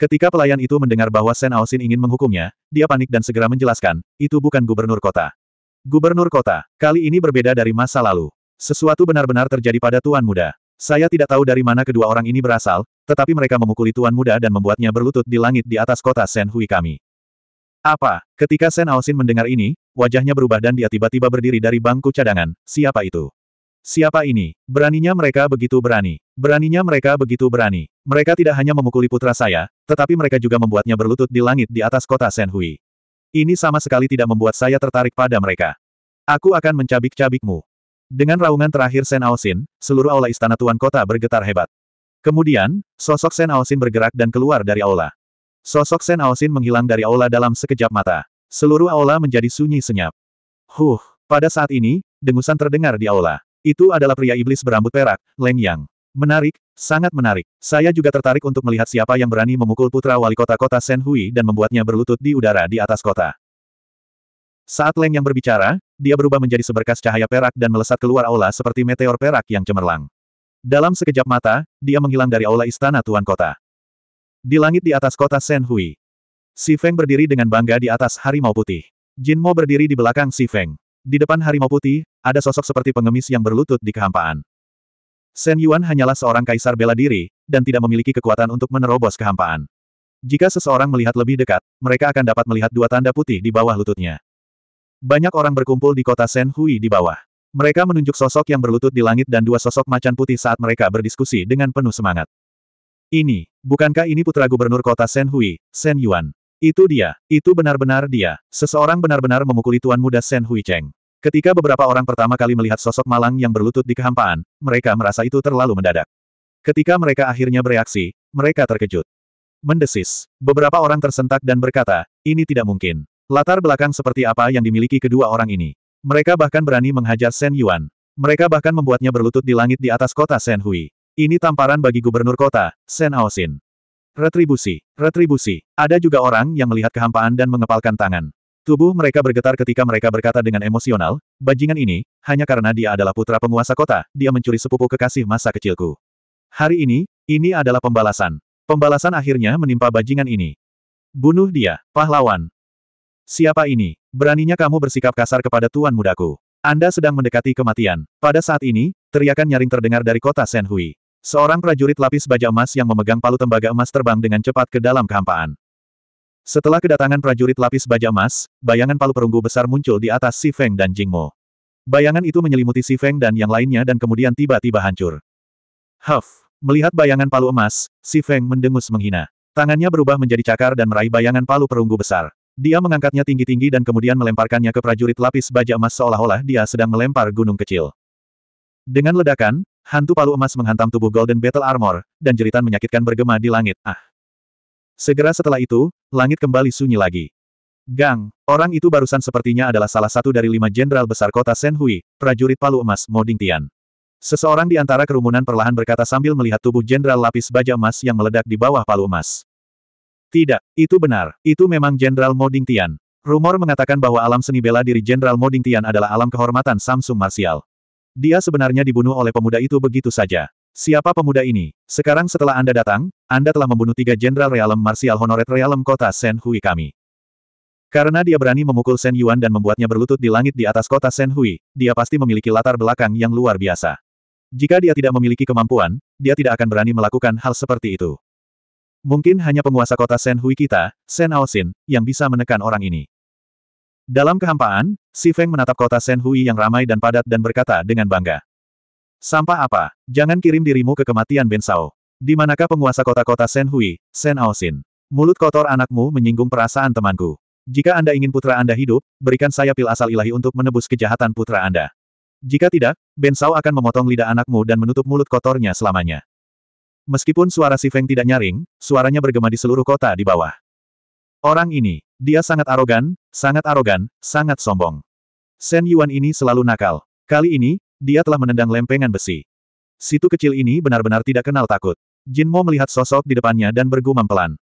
Ketika pelayan itu mendengar bahwa Sen Aosin ingin menghukumnya, dia panik dan segera menjelaskan, itu bukan gubernur kota. Gubernur kota, kali ini berbeda dari masa lalu. Sesuatu benar-benar terjadi pada Tuan Muda. Saya tidak tahu dari mana kedua orang ini berasal, tetapi mereka memukuli Tuan Muda dan membuatnya berlutut di langit di atas kota Sen Hui kami. Apa? Ketika Sen Aosin mendengar ini, wajahnya berubah dan dia tiba-tiba berdiri dari bangku cadangan, siapa itu? Siapa ini? Beraninya mereka begitu berani. Beraninya mereka begitu berani. Mereka tidak hanya memukuli putra saya, tetapi mereka juga membuatnya berlutut di langit di atas kota Senhui. Ini sama sekali tidak membuat saya tertarik pada mereka. Aku akan mencabik-cabikmu. Dengan raungan terakhir Sen Aosin, seluruh aula istana tuan kota bergetar hebat. Kemudian, sosok Sen Aosin bergerak dan keluar dari aula. Sosok Sen Aosin menghilang dari aula dalam sekejap mata. Seluruh aula menjadi sunyi senyap. Huh, pada saat ini, dengusan terdengar di aula. Itu adalah pria iblis berambut perak, Leng Yang. Menarik, sangat menarik. Saya juga tertarik untuk melihat siapa yang berani memukul putra wali kota kota Shen Hui dan membuatnya berlutut di udara di atas kota. Saat Leng Yang berbicara, dia berubah menjadi seberkas cahaya perak dan melesat keluar aula seperti meteor perak yang cemerlang. Dalam sekejap mata, dia menghilang dari aula istana tuan kota. Di langit di atas kota Shen Hui, Si Feng berdiri dengan bangga di atas harimau putih. Jin Mo berdiri di belakang Si Feng. Di depan harimau putih, ada sosok seperti pengemis yang berlutut di kehampaan. Shen Yuan hanyalah seorang kaisar bela diri, dan tidak memiliki kekuatan untuk menerobos kehampaan. Jika seseorang melihat lebih dekat, mereka akan dapat melihat dua tanda putih di bawah lututnya. Banyak orang berkumpul di kota Shen Hui di bawah. Mereka menunjuk sosok yang berlutut di langit dan dua sosok macan putih saat mereka berdiskusi dengan penuh semangat. Ini, bukankah ini putra gubernur kota Shen Hui, Shen Yuan? Itu dia, itu benar-benar dia. Seseorang benar-benar memukuli tuan muda Shen Hui Cheng. Ketika beberapa orang pertama kali melihat sosok malang yang berlutut di kehampaan, mereka merasa itu terlalu mendadak. Ketika mereka akhirnya bereaksi, mereka terkejut. Mendesis. Beberapa orang tersentak dan berkata, ini tidak mungkin. Latar belakang seperti apa yang dimiliki kedua orang ini. Mereka bahkan berani menghajar Shen Yuan. Mereka bahkan membuatnya berlutut di langit di atas kota Shen Hui. Ini tamparan bagi gubernur kota, Shen Aosin. Retribusi. Retribusi. Ada juga orang yang melihat kehampaan dan mengepalkan tangan. Tubuh mereka bergetar ketika mereka berkata dengan emosional, bajingan ini, hanya karena dia adalah putra penguasa kota, dia mencuri sepupu kekasih masa kecilku. Hari ini, ini adalah pembalasan. Pembalasan akhirnya menimpa bajingan ini. Bunuh dia, pahlawan. Siapa ini? Beraninya kamu bersikap kasar kepada tuan mudaku. Anda sedang mendekati kematian. Pada saat ini, teriakan nyaring terdengar dari kota Senhui. Seorang prajurit lapis baja emas yang memegang palu tembaga emas terbang dengan cepat ke dalam kehampaan. Setelah kedatangan prajurit lapis baja emas, bayangan palu perunggu besar muncul di atas Si Feng dan Jingmo. Bayangan itu menyelimuti Si Feng dan yang lainnya dan kemudian tiba-tiba hancur. Huff! Melihat bayangan palu emas, Si Feng mendengus menghina. Tangannya berubah menjadi cakar dan meraih bayangan palu perunggu besar. Dia mengangkatnya tinggi-tinggi dan kemudian melemparkannya ke prajurit lapis baja emas seolah-olah dia sedang melempar gunung kecil. Dengan ledakan, hantu palu emas menghantam tubuh Golden Battle Armor, dan jeritan menyakitkan bergema di langit. Ah! Segera setelah itu, langit kembali sunyi lagi. Gang, orang itu barusan sepertinya adalah salah satu dari lima jenderal besar kota Senhui, prajurit palu emas Moding Tian. Seseorang di antara kerumunan perlahan berkata sambil melihat tubuh jenderal lapis baja emas yang meledak di bawah palu emas. Tidak, itu benar, itu memang jenderal Moding Tian. Rumor mengatakan bahwa alam seni bela diri jenderal Moding Tian adalah alam kehormatan Samsung Martial. Dia sebenarnya dibunuh oleh pemuda itu begitu saja. Siapa pemuda ini? Sekarang setelah Anda datang, Anda telah membunuh tiga Jenderal Realem Marsial Honoret Realem Kota Sen Hui kami. Karena dia berani memukul Sen Yuan dan membuatnya berlutut di langit di atas kota Sen Hui, dia pasti memiliki latar belakang yang luar biasa. Jika dia tidak memiliki kemampuan, dia tidak akan berani melakukan hal seperti itu. Mungkin hanya penguasa kota Sen Hui kita, Sen Aosin, yang bisa menekan orang ini. Dalam kehampaan, Si Feng menatap kota Sen Hui yang ramai dan padat dan berkata dengan bangga. Sampah apa? Jangan kirim dirimu ke kematian Bensao. Di manakah penguasa kota-kota Hui, Sen Aosin? Mulut kotor anakmu menyinggung perasaan temanku. Jika Anda ingin putra Anda hidup, berikan saya pil asal ilahi untuk menebus kejahatan putra Anda. Jika tidak, Bensao akan memotong lidah anakmu dan menutup mulut kotornya selamanya. Meskipun suara si Feng tidak nyaring, suaranya bergema di seluruh kota di bawah. Orang ini, dia sangat arogan, sangat arogan, sangat sombong. Sen Yuan ini selalu nakal. Kali ini, dia telah menendang lempengan besi. Situ kecil ini benar-benar tidak kenal takut. Jin Mo melihat sosok di depannya dan bergumam pelan.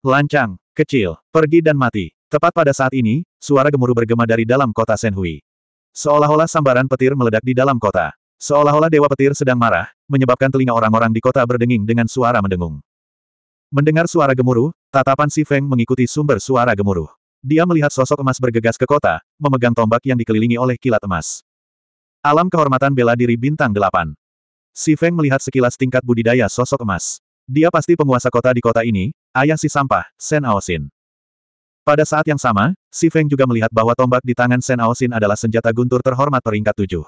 Lancang, kecil, pergi dan mati. Tepat pada saat ini, suara gemuruh bergema dari dalam kota Senhui. Seolah-olah sambaran petir meledak di dalam kota. Seolah-olah dewa petir sedang marah, menyebabkan telinga orang-orang di kota berdenging dengan suara mendengung. Mendengar suara gemuruh, tatapan si Feng mengikuti sumber suara gemuruh. Dia melihat sosok emas bergegas ke kota, memegang tombak yang dikelilingi oleh kilat emas. Alam kehormatan bela diri bintang delapan. Si Feng melihat sekilas tingkat budidaya sosok emas. Dia pasti penguasa kota di kota ini, ayah si sampah, Sen Aosin. Pada saat yang sama, Si Feng juga melihat bahwa tombak di tangan Sen Aosin adalah senjata guntur terhormat peringkat tujuh.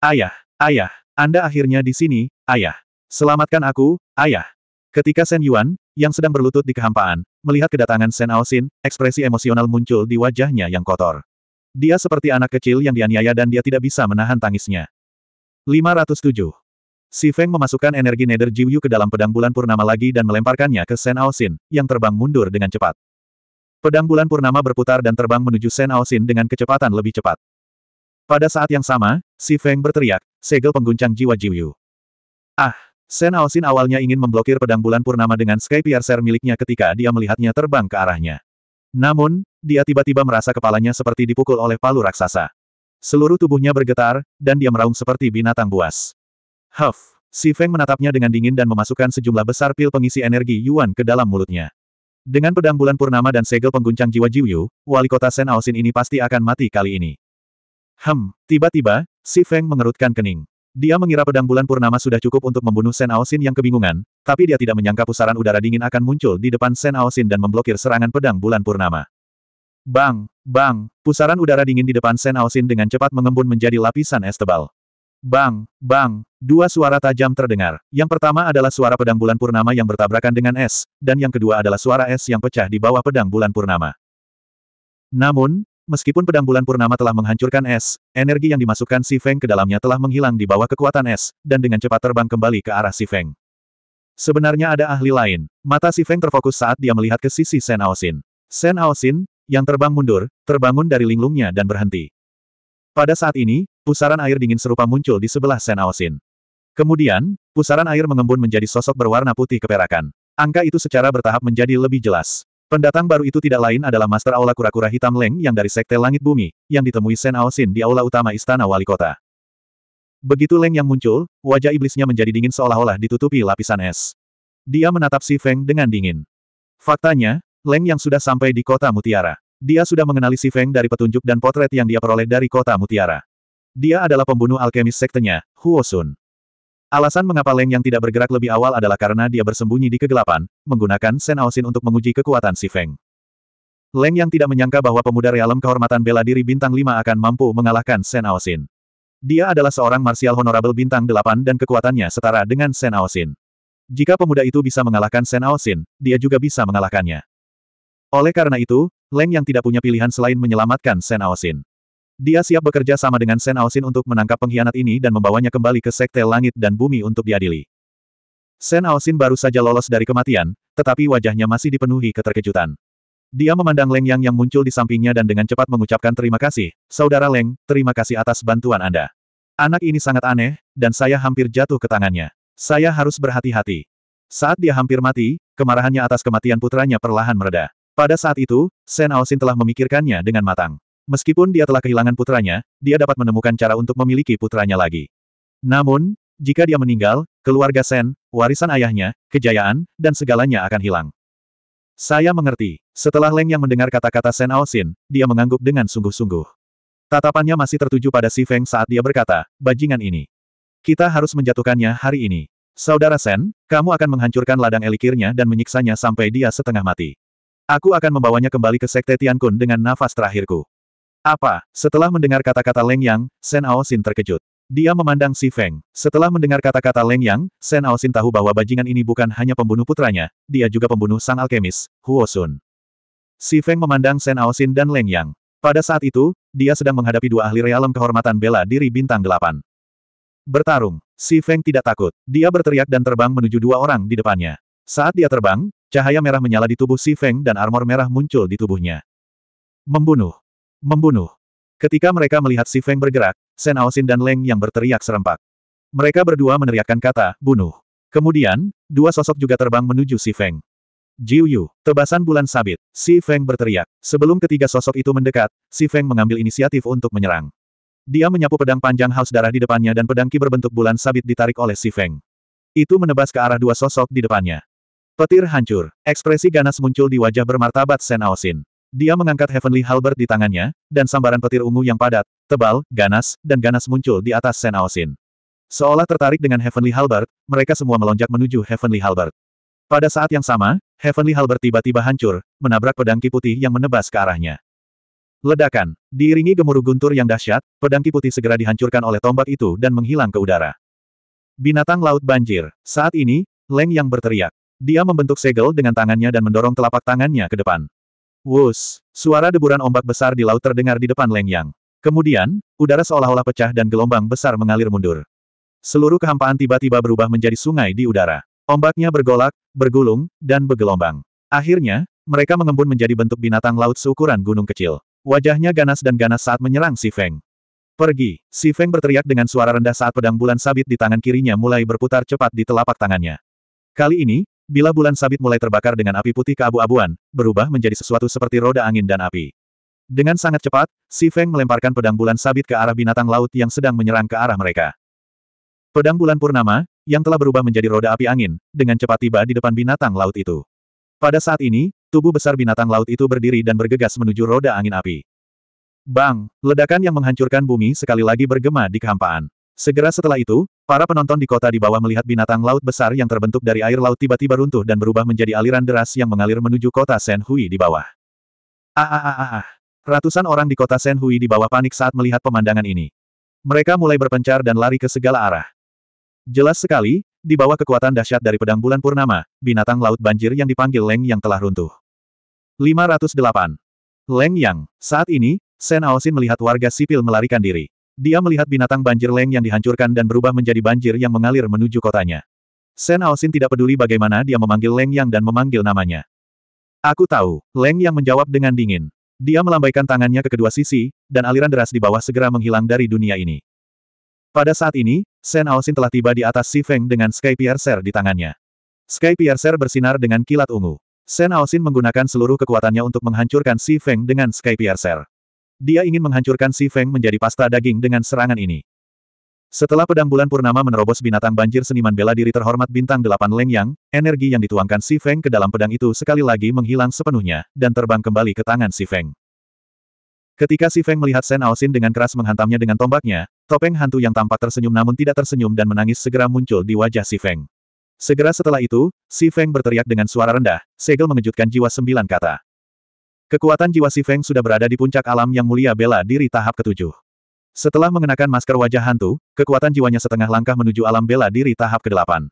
Ayah, ayah, Anda akhirnya di sini, ayah. Selamatkan aku, ayah. Ketika Sen Yuan, yang sedang berlutut di kehampaan, melihat kedatangan Sen Aosin, ekspresi emosional muncul di wajahnya yang kotor. Dia seperti anak kecil yang dianiaya dan dia tidak bisa menahan tangisnya. 507. Si Feng memasukkan energi Nether Jiuyu ke dalam pedang bulan purnama lagi dan melemparkannya ke Sen Aosin, yang terbang mundur dengan cepat. Pedang bulan purnama berputar dan terbang menuju Sen Aosin dengan kecepatan lebih cepat. Pada saat yang sama, Si Feng berteriak, segel pengguncang jiwa Jiuyu. Ah! Sen Aosin awalnya ingin memblokir pedang bulan purnama dengan Sky Piercer miliknya ketika dia melihatnya terbang ke arahnya. Namun, dia tiba-tiba merasa kepalanya seperti dipukul oleh palu raksasa. Seluruh tubuhnya bergetar, dan dia meraung seperti binatang buas. Huff! Si Feng menatapnya dengan dingin dan memasukkan sejumlah besar pil pengisi energi Yuan ke dalam mulutnya. Dengan pedang bulan purnama dan segel pengguncang jiwa Jiuyu, wali kota Sen Aosin ini pasti akan mati kali ini. Hem, tiba-tiba, si Feng mengerutkan kening. Dia mengira pedang bulan purnama sudah cukup untuk membunuh Sen Aosin yang kebingungan, tapi dia tidak menyangka pusaran udara dingin akan muncul di depan Sen Aosin dan memblokir serangan pedang bulan purnama. Bang, bang, pusaran udara dingin di depan Sen Aosin dengan cepat mengembun menjadi lapisan es tebal. Bang, bang, dua suara tajam terdengar. Yang pertama adalah suara pedang bulan purnama yang bertabrakan dengan es, dan yang kedua adalah suara es yang pecah di bawah pedang bulan purnama. Namun, Meskipun pedang bulan purnama telah menghancurkan es, energi yang dimasukkan Si Feng ke dalamnya telah menghilang di bawah kekuatan es, dan dengan cepat terbang kembali ke arah Si Feng. Sebenarnya ada ahli lain. Mata Si Feng terfokus saat dia melihat ke sisi Sen Aosin. Sen Aosin, yang terbang mundur, terbangun dari linglungnya dan berhenti. Pada saat ini, pusaran air dingin serupa muncul di sebelah Sen Aosin. Kemudian, pusaran air mengembun menjadi sosok berwarna putih keperakan. Angka itu secara bertahap menjadi lebih jelas. Pendatang baru itu tidak lain adalah Master Aula Kura-Kura Hitam Leng yang dari Sekte Langit Bumi, yang ditemui Sen Aosin di aula utama Istana Wali Kota. Begitu Leng yang muncul, wajah iblisnya menjadi dingin seolah-olah ditutupi lapisan es. Dia menatap si Feng dengan dingin. Faktanya, Leng yang sudah sampai di kota Mutiara. Dia sudah mengenali si Feng dari petunjuk dan potret yang dia peroleh dari kota Mutiara. Dia adalah pembunuh alkemis sektenya, Huo Sun. Alasan mengapa Leng yang tidak bergerak lebih awal adalah karena dia bersembunyi di kegelapan, menggunakan Sen Aosin untuk menguji kekuatan si Feng. Leng yang tidak menyangka bahwa pemuda realem kehormatan bela diri bintang 5 akan mampu mengalahkan Sen Aosin. Dia adalah seorang marsial honorable bintang 8 dan kekuatannya setara dengan Sen Aosin. Jika pemuda itu bisa mengalahkan Sen Aosin, dia juga bisa mengalahkannya. Oleh karena itu, Leng yang tidak punya pilihan selain menyelamatkan Sen Aosin. Dia siap bekerja sama dengan Sen Aosin untuk menangkap pengkhianat ini dan membawanya kembali ke Sekte Langit dan Bumi untuk diadili. Sen Aosin baru saja lolos dari kematian, tetapi wajahnya masih dipenuhi keterkejutan. Dia memandang Leng Yang yang muncul di sampingnya dan dengan cepat mengucapkan terima kasih, Saudara Leng, terima kasih atas bantuan Anda. Anak ini sangat aneh, dan saya hampir jatuh ke tangannya. Saya harus berhati-hati. Saat dia hampir mati, kemarahannya atas kematian putranya perlahan mereda. Pada saat itu, Sen Aosin telah memikirkannya dengan matang. Meskipun dia telah kehilangan putranya, dia dapat menemukan cara untuk memiliki putranya lagi. Namun, jika dia meninggal, keluarga Sen, warisan ayahnya, kejayaan, dan segalanya akan hilang. Saya mengerti. Setelah Leng yang mendengar kata-kata Sen Aosin, dia mengangguk dengan sungguh-sungguh. Tatapannya masih tertuju pada Si Feng saat dia berkata, bajingan ini. Kita harus menjatuhkannya hari ini. Saudara Sen, kamu akan menghancurkan ladang elikirnya dan menyiksanya sampai dia setengah mati. Aku akan membawanya kembali ke Sekte Tian Kun dengan nafas terakhirku. Apa? Setelah mendengar kata-kata Leng Yang, Shen Aosin terkejut. Dia memandang Si Feng. Setelah mendengar kata-kata Leng Yang, Shen Aosin tahu bahwa bajingan ini bukan hanya pembunuh putranya, dia juga pembunuh sang alkemis, Huo Sun. Si Feng memandang Shen Aosin dan Leng Yang. Pada saat itu, dia sedang menghadapi dua ahli realem kehormatan bela diri bintang delapan. Bertarung, Si Feng tidak takut. Dia berteriak dan terbang menuju dua orang di depannya. Saat dia terbang, cahaya merah menyala di tubuh Si Feng dan armor merah muncul di tubuhnya. Membunuh. Membunuh. Ketika mereka melihat Si Feng bergerak, Sen Aosin dan Leng yang berteriak serempak. Mereka berdua meneriakkan kata, bunuh. Kemudian, dua sosok juga terbang menuju Si Feng. Jiu Yu, tebasan bulan sabit, Si Feng berteriak. Sebelum ketiga sosok itu mendekat, Si Feng mengambil inisiatif untuk menyerang. Dia menyapu pedang panjang haus darah di depannya dan pedang ki berbentuk bulan sabit ditarik oleh Si Feng. Itu menebas ke arah dua sosok di depannya. Petir hancur. Ekspresi ganas muncul di wajah bermartabat Sen Aosin. Dia mengangkat Heavenly Halberd di tangannya, dan sambaran petir ungu yang padat, tebal, ganas, dan ganas muncul di atas Sen Aosin. Seolah tertarik dengan Heavenly Halberd, mereka semua melonjak menuju Heavenly Halberd. Pada saat yang sama, Heavenly Halberd tiba-tiba hancur, menabrak pedang kiputi yang menebas ke arahnya. Ledakan, diiringi gemuruh guntur yang dahsyat, pedang kiputi segera dihancurkan oleh tombak itu dan menghilang ke udara. Binatang laut banjir. Saat ini, Leng yang berteriak. Dia membentuk segel dengan tangannya dan mendorong telapak tangannya ke depan. Wus, suara deburan ombak besar di laut terdengar di depan Leng Yang. Kemudian, udara seolah-olah pecah dan gelombang besar mengalir mundur. Seluruh kehampaan tiba-tiba berubah menjadi sungai di udara. Ombaknya bergolak, bergulung, dan bergelombang. Akhirnya, mereka mengembun menjadi bentuk binatang laut seukuran gunung kecil. Wajahnya ganas dan ganas saat menyerang Si Feng. Pergi, Si Feng berteriak dengan suara rendah saat pedang bulan sabit di tangan kirinya mulai berputar cepat di telapak tangannya. Kali ini, Bila bulan sabit mulai terbakar dengan api putih keabu-abuan, berubah menjadi sesuatu seperti roda angin dan api. Dengan sangat cepat, Si Feng melemparkan pedang bulan sabit ke arah binatang laut yang sedang menyerang ke arah mereka. Pedang bulan purnama, yang telah berubah menjadi roda api angin, dengan cepat tiba di depan binatang laut itu. Pada saat ini, tubuh besar binatang laut itu berdiri dan bergegas menuju roda angin api. Bang! Ledakan yang menghancurkan bumi sekali lagi bergema di kehampaan. Segera setelah itu, para penonton di kota di bawah melihat binatang laut besar yang terbentuk dari air laut tiba-tiba runtuh dan berubah menjadi aliran deras yang mengalir menuju kota Hui di bawah. Ah, ah ah ah ah. Ratusan orang di kota Hui di bawah panik saat melihat pemandangan ini. Mereka mulai berpencar dan lari ke segala arah. Jelas sekali, di bawah kekuatan dahsyat dari pedang bulan purnama, binatang laut banjir yang dipanggil Leng yang telah runtuh. 508. Leng Yang, saat ini, Sen Aosin melihat warga sipil melarikan diri. Dia melihat binatang banjir leng yang dihancurkan dan berubah menjadi banjir yang mengalir menuju kotanya. Sen Aosin tidak peduli bagaimana dia memanggil Leng Yang dan memanggil namanya. Aku tahu, Leng Yang menjawab dengan dingin. Dia melambaikan tangannya ke kedua sisi, dan aliran deras di bawah segera menghilang dari dunia ini. Pada saat ini, Sen Aosin telah tiba di atas Si Feng dengan Sky Piercer di tangannya. Sky Piercer bersinar dengan kilat ungu. Sen Aosin menggunakan seluruh kekuatannya untuk menghancurkan Si Feng dengan Sky Piercer. Dia ingin menghancurkan Si Feng menjadi pasta daging dengan serangan ini. Setelah pedang bulan purnama menerobos binatang banjir seniman bela diri terhormat bintang delapan Leng Yang, energi yang dituangkan Si Feng ke dalam pedang itu sekali lagi menghilang sepenuhnya, dan terbang kembali ke tangan Si Feng. Ketika Si Feng melihat Sen Aosin dengan keras menghantamnya dengan tombaknya, topeng hantu yang tampak tersenyum namun tidak tersenyum dan menangis segera muncul di wajah Si Feng. Segera setelah itu, Si Feng berteriak dengan suara rendah, segel mengejutkan jiwa sembilan kata. Kekuatan jiwa Si Feng sudah berada di puncak alam yang mulia bela diri tahap ketujuh. Setelah mengenakan masker wajah hantu, kekuatan jiwanya setengah langkah menuju alam bela diri tahap kedelapan.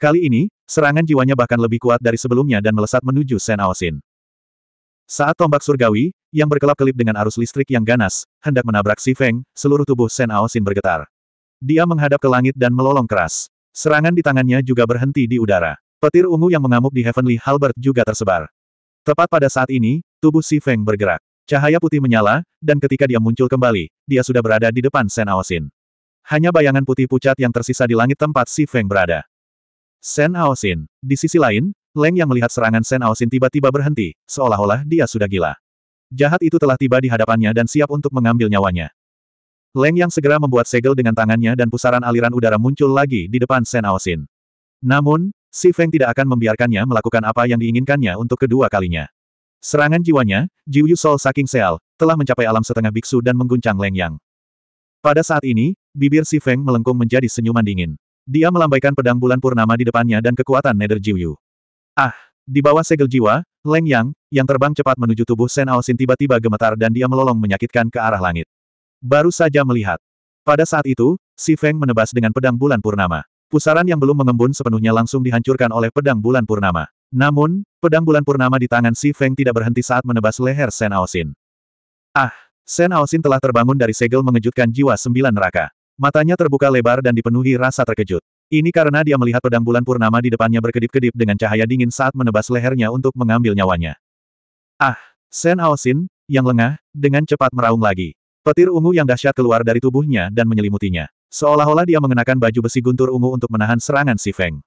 Kali ini, serangan jiwanya bahkan lebih kuat dari sebelumnya dan melesat menuju Sen Aosin. Saat tombak surgawi, yang berkelap-kelip dengan arus listrik yang ganas, hendak menabrak Si Feng, seluruh tubuh Sen Aosin bergetar. Dia menghadap ke langit dan melolong keras. Serangan di tangannya juga berhenti di udara. Petir ungu yang mengamuk di Heavenly Halbert juga tersebar. Tepat pada saat ini, Tubuh Si Feng bergerak. Cahaya putih menyala, dan ketika dia muncul kembali, dia sudah berada di depan Sen Aosin. Hanya bayangan putih pucat yang tersisa di langit tempat Si Feng berada. Sen Aosin. Di sisi lain, Leng yang melihat serangan Sen Aosin tiba-tiba berhenti, seolah-olah dia sudah gila. Jahat itu telah tiba di hadapannya dan siap untuk mengambil nyawanya. Leng yang segera membuat segel dengan tangannya dan pusaran aliran udara muncul lagi di depan Sen Aosin. Namun, Si Feng tidak akan membiarkannya melakukan apa yang diinginkannya untuk kedua kalinya. Serangan jiwanya, Jiu Yu Sol Saking Seal, telah mencapai alam setengah biksu dan mengguncang Leng Yang. Pada saat ini, bibir Si Feng melengkung menjadi senyuman dingin. Dia melambaikan pedang bulan purnama di depannya dan kekuatan Nether Jiu Yu. Ah! Di bawah segel jiwa, Leng Yang, yang terbang cepat menuju tubuh Sen Aosin tiba-tiba gemetar dan dia melolong menyakitkan ke arah langit. Baru saja melihat. Pada saat itu, Si Feng menebas dengan pedang bulan purnama. Pusaran yang belum mengembun sepenuhnya langsung dihancurkan oleh pedang bulan purnama. Namun, pedang bulan purnama di tangan Si Feng tidak berhenti saat menebas leher Sen Aosin. Ah, Sen Aosin telah terbangun dari segel mengejutkan jiwa sembilan neraka. Matanya terbuka lebar dan dipenuhi rasa terkejut. Ini karena dia melihat pedang bulan purnama di depannya berkedip-kedip dengan cahaya dingin saat menebas lehernya untuk mengambil nyawanya. Ah, Sen Aosin, yang lengah, dengan cepat meraung lagi. Petir ungu yang dahsyat keluar dari tubuhnya dan menyelimutinya. Seolah-olah dia mengenakan baju besi guntur ungu untuk menahan serangan Si Feng.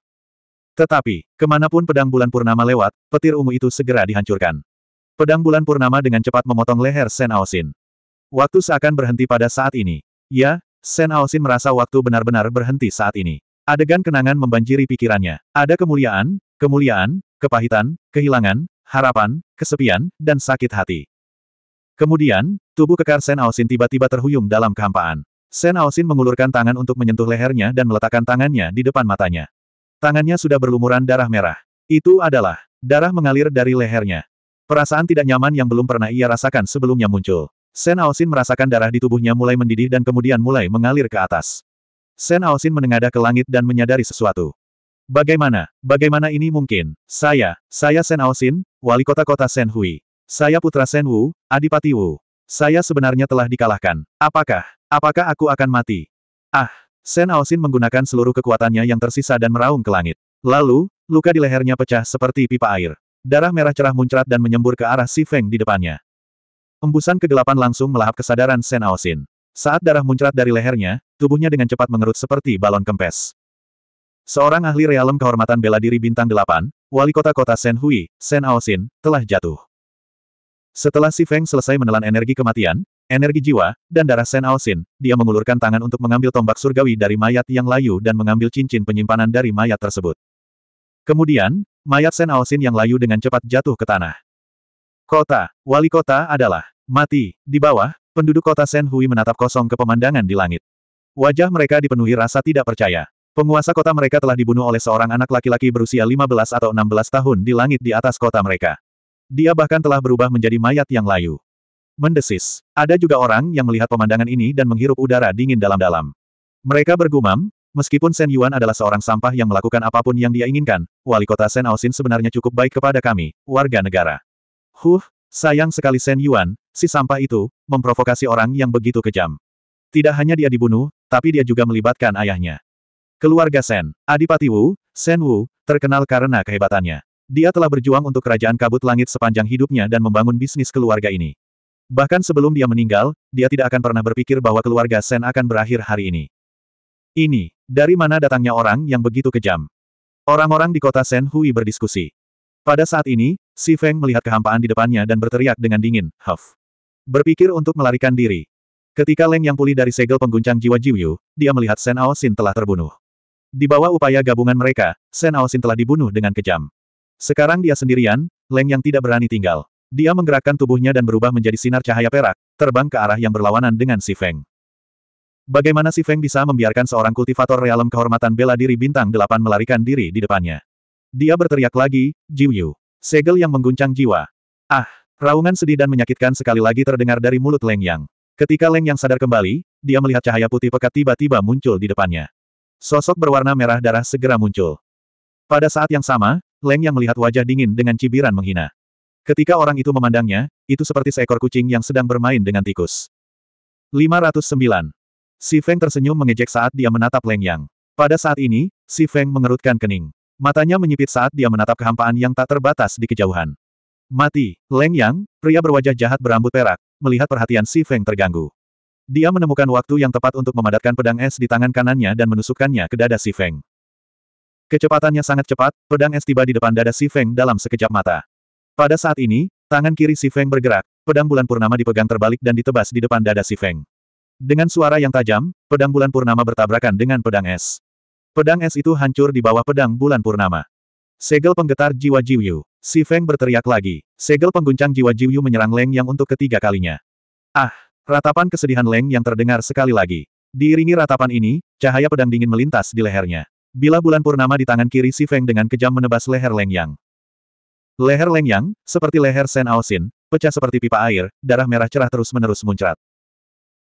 Tetapi, kemanapun pedang bulan purnama lewat, petir ungu itu segera dihancurkan. Pedang bulan purnama dengan cepat memotong leher Sen Aosin. Waktu seakan berhenti pada saat ini. Ya, Sen Aosin merasa waktu benar-benar berhenti saat ini. Adegan kenangan membanjiri pikirannya. Ada kemuliaan, kemuliaan, kepahitan, kehilangan, harapan, kesepian, dan sakit hati. Kemudian, tubuh kekar Sen Aosin tiba-tiba terhuyung dalam kehampaan. Sen Aosin mengulurkan tangan untuk menyentuh lehernya dan meletakkan tangannya di depan matanya. Tangannya sudah berlumuran darah merah. Itu adalah darah mengalir dari lehernya. Perasaan tidak nyaman yang belum pernah ia rasakan sebelumnya muncul. Sen Aosin merasakan darah di tubuhnya mulai mendidih dan kemudian mulai mengalir ke atas. Sen Aosin menengadah ke langit dan menyadari sesuatu. Bagaimana, bagaimana ini mungkin? Saya, saya Sen Aosin, wali kota kota Sen Hui. Saya putra Sen Wu, Adipati Wu. Saya sebenarnya telah dikalahkan. Apakah, apakah aku akan mati? Ah, Sen Aosin menggunakan seluruh kekuatannya yang tersisa dan meraung ke langit. Lalu, luka di lehernya pecah seperti pipa air. Darah merah cerah muncrat dan menyembur ke arah Si Feng di depannya. Embusan kegelapan langsung melahap kesadaran Sen Aosin. Saat darah muncrat dari lehernya, tubuhnya dengan cepat mengerut seperti balon kempes. Seorang ahli realem kehormatan bela diri bintang delapan, wali kota kota Sen Hui, Sen Aosin, telah jatuh. Setelah Si Feng selesai menelan energi kematian, energi jiwa, dan darah Sen Aosin. dia mengulurkan tangan untuk mengambil tombak surgawi dari mayat yang layu dan mengambil cincin penyimpanan dari mayat tersebut. Kemudian, mayat Sen Aosin yang layu dengan cepat jatuh ke tanah. Kota, wali kota adalah mati. Di bawah, penduduk kota Sen Hui menatap kosong ke pemandangan di langit. Wajah mereka dipenuhi rasa tidak percaya. Penguasa kota mereka telah dibunuh oleh seorang anak laki-laki berusia 15 atau 16 tahun di langit di atas kota mereka. Dia bahkan telah berubah menjadi mayat yang layu. Mendesis. Ada juga orang yang melihat pemandangan ini dan menghirup udara dingin dalam-dalam. Mereka bergumam, meskipun Sen Yuan adalah seorang sampah yang melakukan apapun yang dia inginkan, wali kota Sen Aosin sebenarnya cukup baik kepada kami, warga negara. Huh, sayang sekali Sen Yuan, si sampah itu, memprovokasi orang yang begitu kejam. Tidak hanya dia dibunuh, tapi dia juga melibatkan ayahnya. Keluarga Sen, Adipati Wu, Sen Wu, terkenal karena kehebatannya. Dia telah berjuang untuk kerajaan kabut langit sepanjang hidupnya dan membangun bisnis keluarga ini. Bahkan sebelum dia meninggal, dia tidak akan pernah berpikir bahwa keluarga Sen akan berakhir hari ini. Ini, dari mana datangnya orang yang begitu kejam? Orang-orang di kota Sen Hui berdiskusi. Pada saat ini, Si Feng melihat kehampaan di depannya dan berteriak dengan dingin, Huff. Berpikir untuk melarikan diri. Ketika Leng yang pulih dari segel pengguncang jiwa Jiuyu, dia melihat Sen Ao telah terbunuh. Di bawah upaya gabungan mereka, Sen Aosin telah dibunuh dengan kejam. Sekarang dia sendirian, Leng yang tidak berani tinggal. Dia menggerakkan tubuhnya dan berubah menjadi sinar cahaya perak, terbang ke arah yang berlawanan dengan si Feng. Bagaimana si Feng bisa membiarkan seorang kultivator realem kehormatan bela diri bintang delapan melarikan diri di depannya? Dia berteriak lagi, Jiu Yu. Segel yang mengguncang jiwa. Ah, raungan sedih dan menyakitkan sekali lagi terdengar dari mulut Leng Yang. Ketika Leng Yang sadar kembali, dia melihat cahaya putih pekat tiba-tiba muncul di depannya. Sosok berwarna merah darah segera muncul. Pada saat yang sama, Leng Yang melihat wajah dingin dengan cibiran menghina. Ketika orang itu memandangnya, itu seperti seekor kucing yang sedang bermain dengan tikus. 509. Si Feng tersenyum mengejek saat dia menatap Leng Yang. Pada saat ini, si Feng mengerutkan kening. Matanya menyipit saat dia menatap kehampaan yang tak terbatas di kejauhan. Mati, Leng Yang, pria berwajah jahat berambut perak, melihat perhatian si Feng terganggu. Dia menemukan waktu yang tepat untuk memadatkan pedang es di tangan kanannya dan menusukkannya ke dada Si Feng. Kecepatannya sangat cepat, pedang es tiba di depan dada Si Feng dalam sekejap mata. Pada saat ini, tangan kiri Si Feng bergerak, pedang bulan purnama dipegang terbalik dan ditebas di depan dada Si Feng. Dengan suara yang tajam, pedang bulan purnama bertabrakan dengan pedang es. Pedang es itu hancur di bawah pedang bulan purnama. Segel penggetar jiwa Jiuyu, Si Feng berteriak lagi. Segel pengguncang jiwa Jiuyu menyerang Leng Yang untuk ketiga kalinya. Ah! Ratapan kesedihan Leng Yang terdengar sekali lagi. Diiringi ratapan ini, cahaya pedang dingin melintas di lehernya. Bila bulan purnama di tangan kiri Si Feng dengan kejam menebas leher Leng Yang. Leher Leng Yang, seperti leher Sen Aosin, pecah seperti pipa air, darah merah cerah terus-menerus muncrat.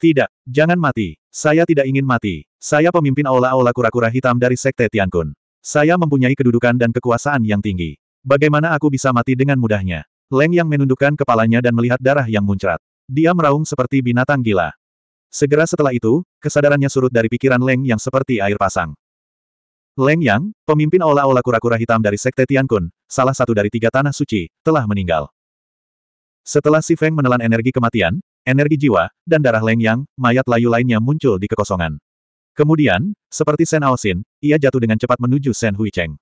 Tidak, jangan mati. Saya tidak ingin mati. Saya pemimpin aula-aula kura-kura hitam dari Sekte Tiankun. Saya mempunyai kedudukan dan kekuasaan yang tinggi. Bagaimana aku bisa mati dengan mudahnya? Leng Yang menundukkan kepalanya dan melihat darah yang muncrat. Dia meraung seperti binatang gila. Segera setelah itu, kesadarannya surut dari pikiran Leng Yang seperti air pasang. Leng Yang, pemimpin olah-olah kura-kura hitam dari Sekte Tiankun, salah satu dari tiga tanah suci, telah meninggal. Setelah Si Feng menelan energi kematian, energi jiwa, dan darah Leng Yang, mayat layu lainnya muncul di kekosongan. Kemudian, seperti Shen Aosin, ia jatuh dengan cepat menuju Shen Hui Cheng.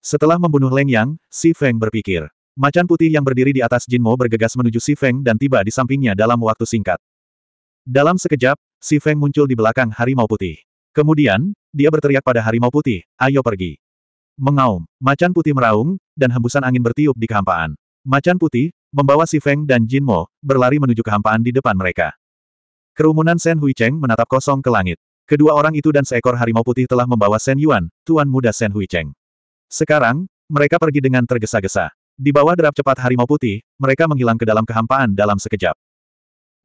Setelah membunuh Leng Yang, Si Feng berpikir. Macan putih yang berdiri di atas Jinmo bergegas menuju Si Feng dan tiba di sampingnya dalam waktu singkat. Dalam sekejap, Si Feng muncul di belakang harimau putih. Kemudian, dia berteriak pada harimau putih, ayo pergi. Mengaum, macan putih meraung, dan hembusan angin bertiup di kehampaan. Macan putih, membawa si Feng dan Jin Mo berlari menuju kehampaan di depan mereka. Kerumunan Sen Hui Cheng menatap kosong ke langit. Kedua orang itu dan seekor harimau putih telah membawa Sen Yuan, tuan muda Sen Hui Cheng. Sekarang, mereka pergi dengan tergesa-gesa. Di bawah derap cepat harimau putih, mereka menghilang ke dalam kehampaan dalam sekejap.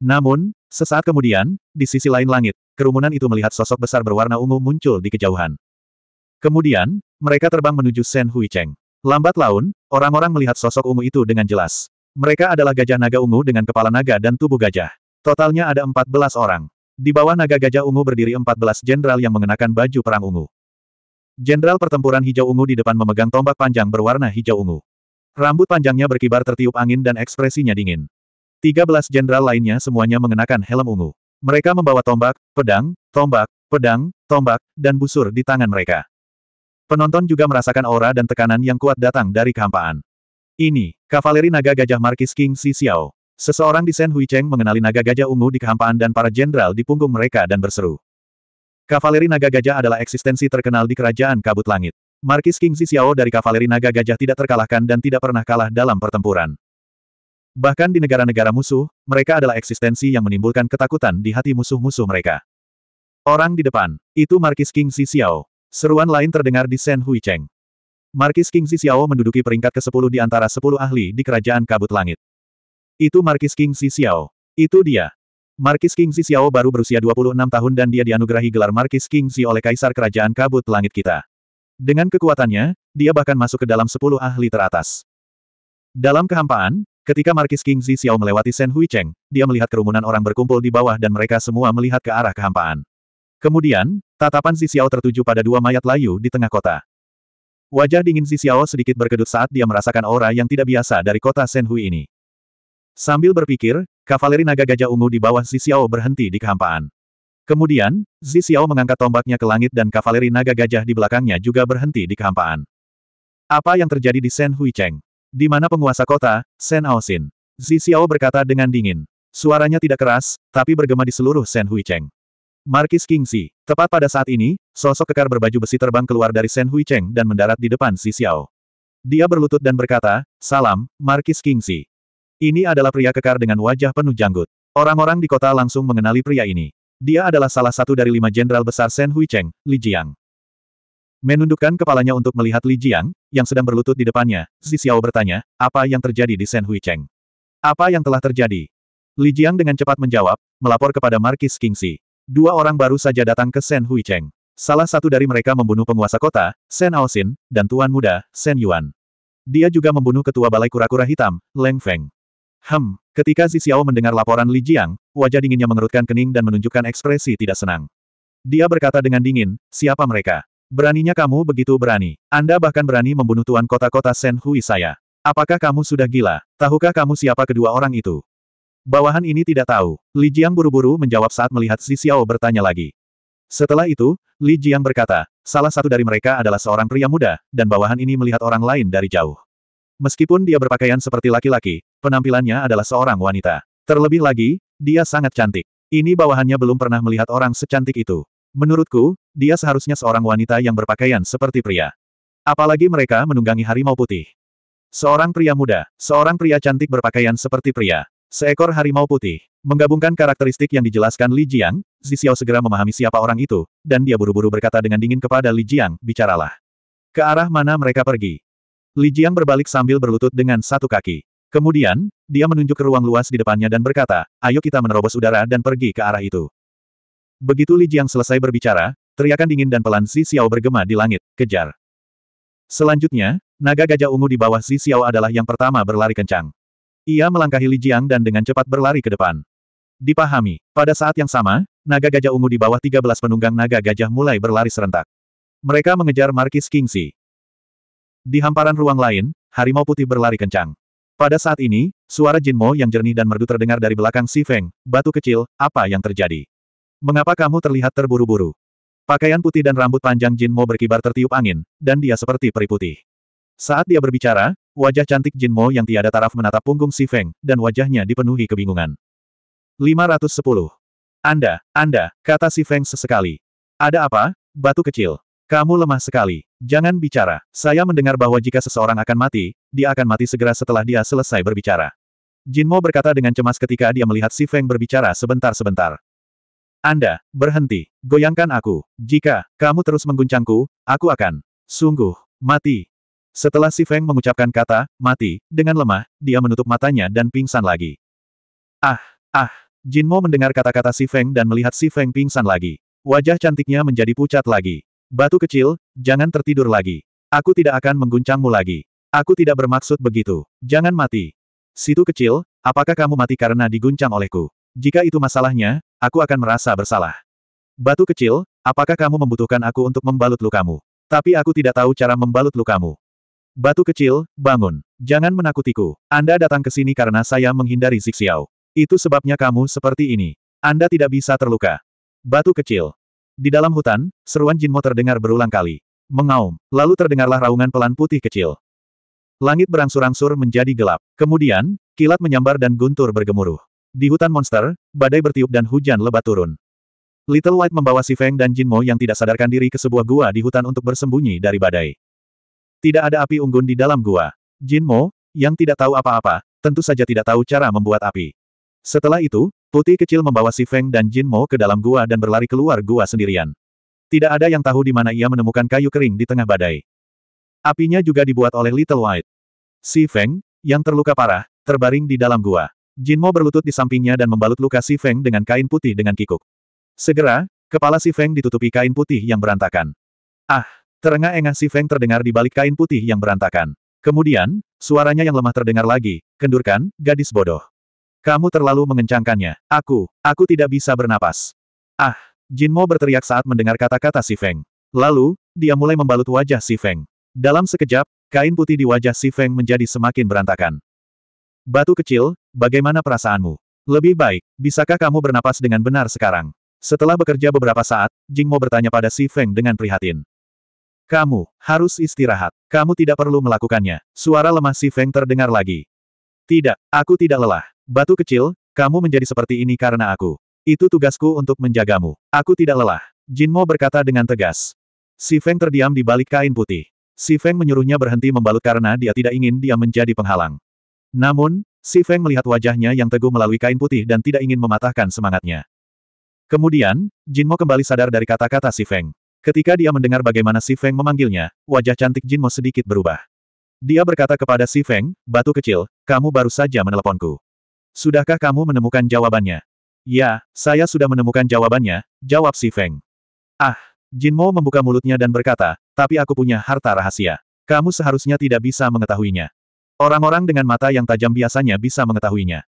Namun, sesaat kemudian, di sisi lain langit, kerumunan itu melihat sosok besar berwarna ungu muncul di kejauhan. Kemudian, mereka terbang menuju Shen Hui Cheng. Lambat laun, orang-orang melihat sosok ungu itu dengan jelas. Mereka adalah gajah naga ungu dengan kepala naga dan tubuh gajah. Totalnya ada 14 orang. Di bawah naga gajah ungu berdiri 14 jenderal yang mengenakan baju perang ungu. Jenderal pertempuran hijau ungu di depan memegang tombak panjang berwarna hijau ungu. Rambut panjangnya berkibar tertiup angin dan ekspresinya dingin. 13 jenderal lainnya semuanya mengenakan helm ungu. Mereka membawa tombak, pedang, tombak, pedang, tombak, dan busur di tangan mereka. Penonton juga merasakan aura dan tekanan yang kuat datang dari kehampaan. Ini, Kavaleri Naga Gajah Markis King Si Xiao. Seseorang di Shen Cheng mengenali naga gajah ungu di kehampaan dan para jenderal di punggung mereka dan berseru. Kavaleri Naga Gajah adalah eksistensi terkenal di Kerajaan Kabut Langit. Markis King Si Xiao dari Kavaleri Naga Gajah tidak terkalahkan dan tidak pernah kalah dalam pertempuran. Bahkan di negara-negara musuh, mereka adalah eksistensi yang menimbulkan ketakutan di hati musuh-musuh mereka. Orang di depan, itu Markis King Xiao. Seruan lain terdengar di Shen Hui Cheng. Markis King Xiao menduduki peringkat ke-10 di antara 10 ahli di Kerajaan Kabut Langit. Itu Markis King Xiao. Itu dia. Markis King Xiao baru berusia 26 tahun dan dia dianugerahi gelar Markis King Xi oleh Kaisar Kerajaan Kabut Langit kita. Dengan kekuatannya, dia bahkan masuk ke dalam 10 ahli teratas. Dalam kehampaan, Ketika Markis King Zi Xiao melewati Shen Hui Cheng, dia melihat kerumunan orang berkumpul di bawah dan mereka semua melihat ke arah kehampaan. Kemudian, tatapan Zi Xiao tertuju pada dua mayat layu di tengah kota. Wajah dingin Zi Xiao sedikit berkedut saat dia merasakan aura yang tidak biasa dari kota Shen Hui ini. Sambil berpikir, kavaleri naga gajah ungu di bawah Zi Xiao berhenti di kehampaan. Kemudian, Zi Xiao mengangkat tombaknya ke langit dan kavaleri naga gajah di belakangnya juga berhenti di kehampaan. Apa yang terjadi di Shen Hui Cheng? Di mana penguasa kota, Sen Aosin. Zi Xiao berkata dengan dingin. Suaranya tidak keras, tapi bergema di seluruh Sen Huicheng. Markis Kingsi, Tepat pada saat ini, sosok kekar berbaju besi terbang keluar dari Sen Huicheng dan mendarat di depan Zi Xiao. Dia berlutut dan berkata, Salam, Markis Kingsi. Ini adalah pria kekar dengan wajah penuh janggut. Orang-orang di kota langsung mengenali pria ini. Dia adalah salah satu dari lima jenderal besar Sen Huicheng, Li Jiang. Menundukkan kepalanya untuk melihat Li Jiang, yang sedang berlutut di depannya, Zi Xiao bertanya, apa yang terjadi di Shen Hui Cheng? Apa yang telah terjadi? Li Jiang dengan cepat menjawab, melapor kepada Markis Kingsi. Dua orang baru saja datang ke Shen Hui Cheng. Salah satu dari mereka membunuh penguasa kota, Shen Aosin, dan tuan muda, Shen Yuan. Dia juga membunuh ketua balai kura-kura hitam, Leng Feng. Hem, ketika Zi Xiao mendengar laporan Li Jiang, wajah dinginnya mengerutkan kening dan menunjukkan ekspresi tidak senang. Dia berkata dengan dingin, siapa mereka? Beraninya kamu begitu berani. Anda bahkan berani membunuh tuan kota-kota Sen Hui saya. Apakah kamu sudah gila? Tahukah kamu siapa kedua orang itu? Bawahan ini tidak tahu. Li Jiang buru-buru menjawab saat melihat Si Xiao bertanya lagi. Setelah itu, Li Jiang berkata, salah satu dari mereka adalah seorang pria muda, dan bawahan ini melihat orang lain dari jauh. Meskipun dia berpakaian seperti laki-laki, penampilannya adalah seorang wanita. Terlebih lagi, dia sangat cantik. Ini bawahannya belum pernah melihat orang secantik itu. Menurutku, dia seharusnya seorang wanita yang berpakaian seperti pria. Apalagi mereka menunggangi harimau putih. Seorang pria muda, seorang pria cantik berpakaian seperti pria. Seekor harimau putih. Menggabungkan karakteristik yang dijelaskan Li Jiang, Zixiao segera memahami siapa orang itu, dan dia buru-buru berkata dengan dingin kepada Li Jiang, bicaralah. Ke arah mana mereka pergi? Li Jiang berbalik sambil berlutut dengan satu kaki. Kemudian, dia menunjuk ke ruang luas di depannya dan berkata, ayo kita menerobos udara dan pergi ke arah itu. Begitu Li Jiang selesai berbicara, teriakan dingin dan pelan Si Xiao bergema di langit, kejar. Selanjutnya, naga gajah ungu di bawah Si Xiao adalah yang pertama berlari kencang. Ia melangkahi Li Jiang dan dengan cepat berlari ke depan. Dipahami, pada saat yang sama, naga gajah ungu di bawah 13 penunggang naga gajah mulai berlari serentak. Mereka mengejar Markis Kingsi. Di hamparan ruang lain, harimau putih berlari kencang. Pada saat ini, suara Jin Mo yang jernih dan merdu terdengar dari belakang Si Feng, batu kecil, apa yang terjadi? Mengapa kamu terlihat terburu-buru? Pakaian putih dan rambut panjang Jin Mo berkibar tertiup angin, dan dia seperti peri putih. Saat dia berbicara, wajah cantik Jin Mo yang tiada taraf menatap punggung Si Feng, dan wajahnya dipenuhi kebingungan. 510. Anda, Anda, kata Si Feng sesekali. Ada apa? Batu kecil. Kamu lemah sekali. Jangan bicara. Saya mendengar bahwa jika seseorang akan mati, dia akan mati segera setelah dia selesai berbicara. Jin Mo berkata dengan cemas ketika dia melihat Si Feng berbicara sebentar-sebentar. Anda, berhenti, goyangkan aku. Jika kamu terus mengguncangku, aku akan sungguh mati. Setelah si Feng mengucapkan kata mati dengan lemah, dia menutup matanya dan pingsan lagi. Ah, ah, Jin Mo mendengar kata-kata si Feng dan melihat si Feng pingsan lagi. Wajah cantiknya menjadi pucat lagi. Batu kecil, jangan tertidur lagi. Aku tidak akan mengguncangmu lagi. Aku tidak bermaksud begitu. Jangan mati. Situ kecil, apakah kamu mati karena diguncang olehku? Jika itu masalahnya, aku akan merasa bersalah. Batu kecil, apakah kamu membutuhkan aku untuk membalut lukamu? Tapi aku tidak tahu cara membalut lukamu. Batu kecil, bangun. Jangan menakutiku. Anda datang ke sini karena saya menghindari Zixiao. Itu sebabnya kamu seperti ini. Anda tidak bisa terluka. Batu kecil. Di dalam hutan, seruan Jinmo terdengar berulang kali. Mengaum, lalu terdengarlah raungan pelan putih kecil. Langit berangsur-angsur menjadi gelap. Kemudian, kilat menyambar dan guntur bergemuruh. Di hutan monster, badai bertiup dan hujan lebat turun. Little White membawa Si Feng dan Jinmo yang tidak sadarkan diri ke sebuah gua di hutan untuk bersembunyi dari badai. Tidak ada api unggun di dalam gua. Jinmo, yang tidak tahu apa-apa, tentu saja tidak tahu cara membuat api. Setelah itu, putih kecil membawa Si Feng dan Jinmo ke dalam gua dan berlari keluar gua sendirian. Tidak ada yang tahu di mana ia menemukan kayu kering di tengah badai. Apinya juga dibuat oleh Little White. Si Feng, yang terluka parah, terbaring di dalam gua. Jinmo berlutut di sampingnya dan membalut luka Si Feng dengan kain putih dengan kikuk. Segera, kepala Si Feng ditutupi kain putih yang berantakan. Ah! Terengah-engah Si Feng terdengar di balik kain putih yang berantakan. Kemudian, suaranya yang lemah terdengar lagi, kendurkan, gadis bodoh. Kamu terlalu mengencangkannya. Aku, aku tidak bisa bernapas. Ah! Jinmo berteriak saat mendengar kata-kata Si Feng. Lalu, dia mulai membalut wajah Si Feng. Dalam sekejap, kain putih di wajah Si Feng menjadi semakin berantakan. Batu kecil, bagaimana perasaanmu? Lebih baik, bisakah kamu bernapas dengan benar sekarang? Setelah bekerja beberapa saat, Jingmo bertanya pada Si Feng dengan prihatin. Kamu, harus istirahat. Kamu tidak perlu melakukannya. Suara lemah Si Feng terdengar lagi. Tidak, aku tidak lelah. Batu kecil, kamu menjadi seperti ini karena aku. Itu tugasku untuk menjagamu. Aku tidak lelah. Jinmo berkata dengan tegas. Si Feng terdiam di balik kain putih. Si Feng menyuruhnya berhenti membalut karena dia tidak ingin dia menjadi penghalang. Namun, Si Feng melihat wajahnya yang teguh melalui kain putih dan tidak ingin mematahkan semangatnya. Kemudian, Jinmo kembali sadar dari kata-kata Si Feng. Ketika dia mendengar bagaimana Si Feng memanggilnya, wajah cantik Jinmo sedikit berubah. Dia berkata kepada Si Feng, batu kecil, kamu baru saja meneleponku. Sudahkah kamu menemukan jawabannya? Ya, saya sudah menemukan jawabannya, jawab Si Feng. Ah, Jinmo membuka mulutnya dan berkata, tapi aku punya harta rahasia. Kamu seharusnya tidak bisa mengetahuinya. Orang-orang dengan mata yang tajam biasanya bisa mengetahuinya.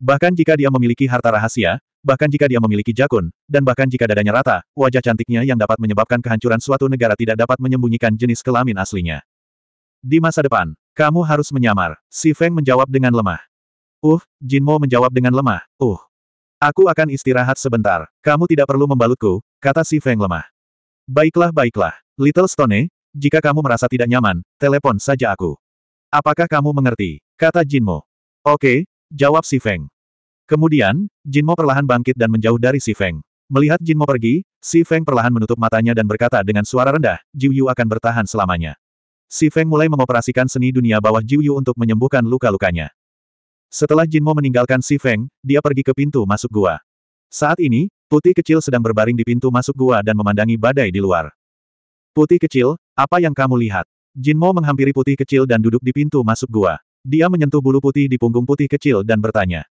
Bahkan jika dia memiliki harta rahasia, bahkan jika dia memiliki jakun, dan bahkan jika dadanya rata, wajah cantiknya yang dapat menyebabkan kehancuran suatu negara tidak dapat menyembunyikan jenis kelamin aslinya. Di masa depan, kamu harus menyamar, si Feng menjawab dengan lemah. Uh, Jin Mo menjawab dengan lemah, uh. Aku akan istirahat sebentar, kamu tidak perlu membalutku, kata si Feng lemah. Baiklah baiklah, Little Stone, jika kamu merasa tidak nyaman, telepon saja aku. Apakah kamu mengerti? Kata Jinmo. Oke, jawab si Feng. Kemudian, Jinmo perlahan bangkit dan menjauh dari si Feng. Melihat Jinmo pergi, si Feng perlahan menutup matanya dan berkata dengan suara rendah, Jiu Yu akan bertahan selamanya. Si Feng mulai mengoperasikan seni dunia bawah Jiu Yu untuk menyembuhkan luka-lukanya. Setelah Jinmo meninggalkan si Feng, dia pergi ke pintu masuk gua. Saat ini, putih kecil sedang berbaring di pintu masuk gua dan memandangi badai di luar. Putih kecil, apa yang kamu lihat? Jinmo menghampiri putih kecil dan duduk di pintu masuk gua. Dia menyentuh bulu putih di punggung putih kecil dan bertanya.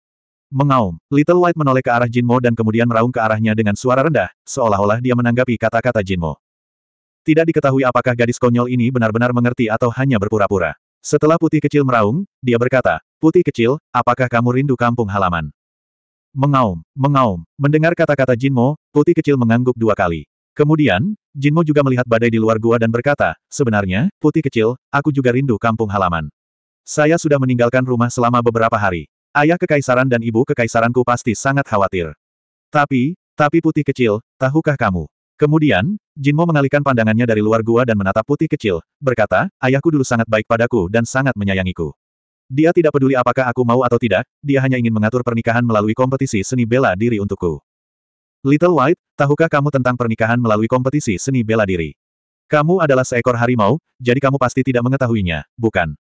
Mengaum, Little White menoleh ke arah Jinmo dan kemudian meraung ke arahnya dengan suara rendah, seolah-olah dia menanggapi kata-kata Jinmo. Tidak diketahui apakah gadis konyol ini benar-benar mengerti atau hanya berpura-pura. Setelah putih kecil meraung, dia berkata, Putih kecil, apakah kamu rindu kampung halaman? Mengaum, mengaum, mendengar kata-kata Jinmo, putih kecil mengangguk dua kali. Kemudian, Jinmo juga melihat badai di luar gua dan berkata, sebenarnya, putih kecil, aku juga rindu kampung halaman. Saya sudah meninggalkan rumah selama beberapa hari. Ayah kekaisaran dan ibu kekaisaranku pasti sangat khawatir. Tapi, tapi putih kecil, tahukah kamu? Kemudian, Jinmo mengalihkan pandangannya dari luar gua dan menatap putih kecil, berkata, ayahku dulu sangat baik padaku dan sangat menyayangiku. Dia tidak peduli apakah aku mau atau tidak, dia hanya ingin mengatur pernikahan melalui kompetisi seni bela diri untukku. Little White, tahukah kamu tentang pernikahan melalui kompetisi seni bela diri? Kamu adalah seekor harimau, jadi kamu pasti tidak mengetahuinya, bukan?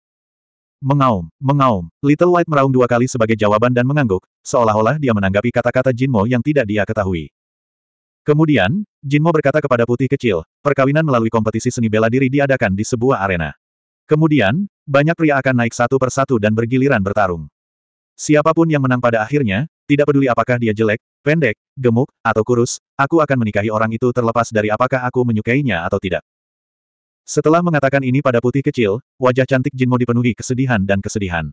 Mengaum, mengaum, Little White meraung dua kali sebagai jawaban dan mengangguk, seolah-olah dia menanggapi kata-kata Jinmo yang tidak dia ketahui. Kemudian, Jinmo berkata kepada putih kecil, perkawinan melalui kompetisi seni bela diri diadakan di sebuah arena. Kemudian, banyak pria akan naik satu persatu dan bergiliran bertarung. Siapapun yang menang pada akhirnya, tidak peduli apakah dia jelek, pendek, gemuk, atau kurus, aku akan menikahi orang itu terlepas dari apakah aku menyukainya atau tidak. Setelah mengatakan ini pada putih kecil, wajah cantik Jinmo dipenuhi kesedihan dan kesedihan.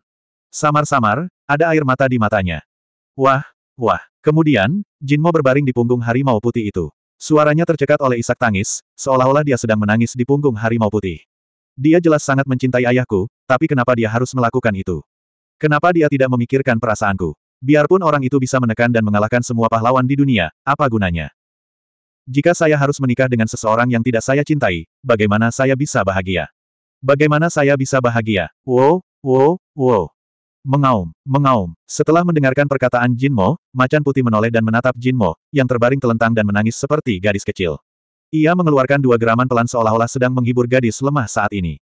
Samar-samar, ada air mata di matanya. Wah, wah. Kemudian, Jinmo berbaring di punggung harimau putih itu. Suaranya tercekat oleh isak tangis, seolah-olah dia sedang menangis di punggung harimau putih. Dia jelas sangat mencintai ayahku, tapi kenapa dia harus melakukan itu? Kenapa dia tidak memikirkan perasaanku? Biarpun orang itu bisa menekan dan mengalahkan semua pahlawan di dunia, apa gunanya? Jika saya harus menikah dengan seseorang yang tidak saya cintai, bagaimana saya bisa bahagia? Bagaimana saya bisa bahagia? Wow, wow, wow. Mengaum, mengaum. Setelah mendengarkan perkataan Jin Mo, macan putih menoleh dan menatap Jin Mo yang terbaring telentang dan menangis seperti gadis kecil. Ia mengeluarkan dua geraman pelan seolah-olah sedang menghibur gadis lemah saat ini.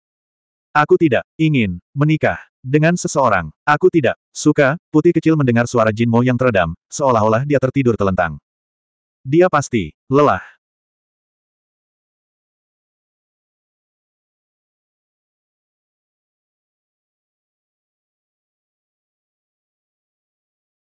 Aku tidak ingin menikah. Dengan seseorang, aku tidak suka, putih kecil mendengar suara Jinmo yang teredam, seolah-olah dia tertidur telentang. Dia pasti lelah.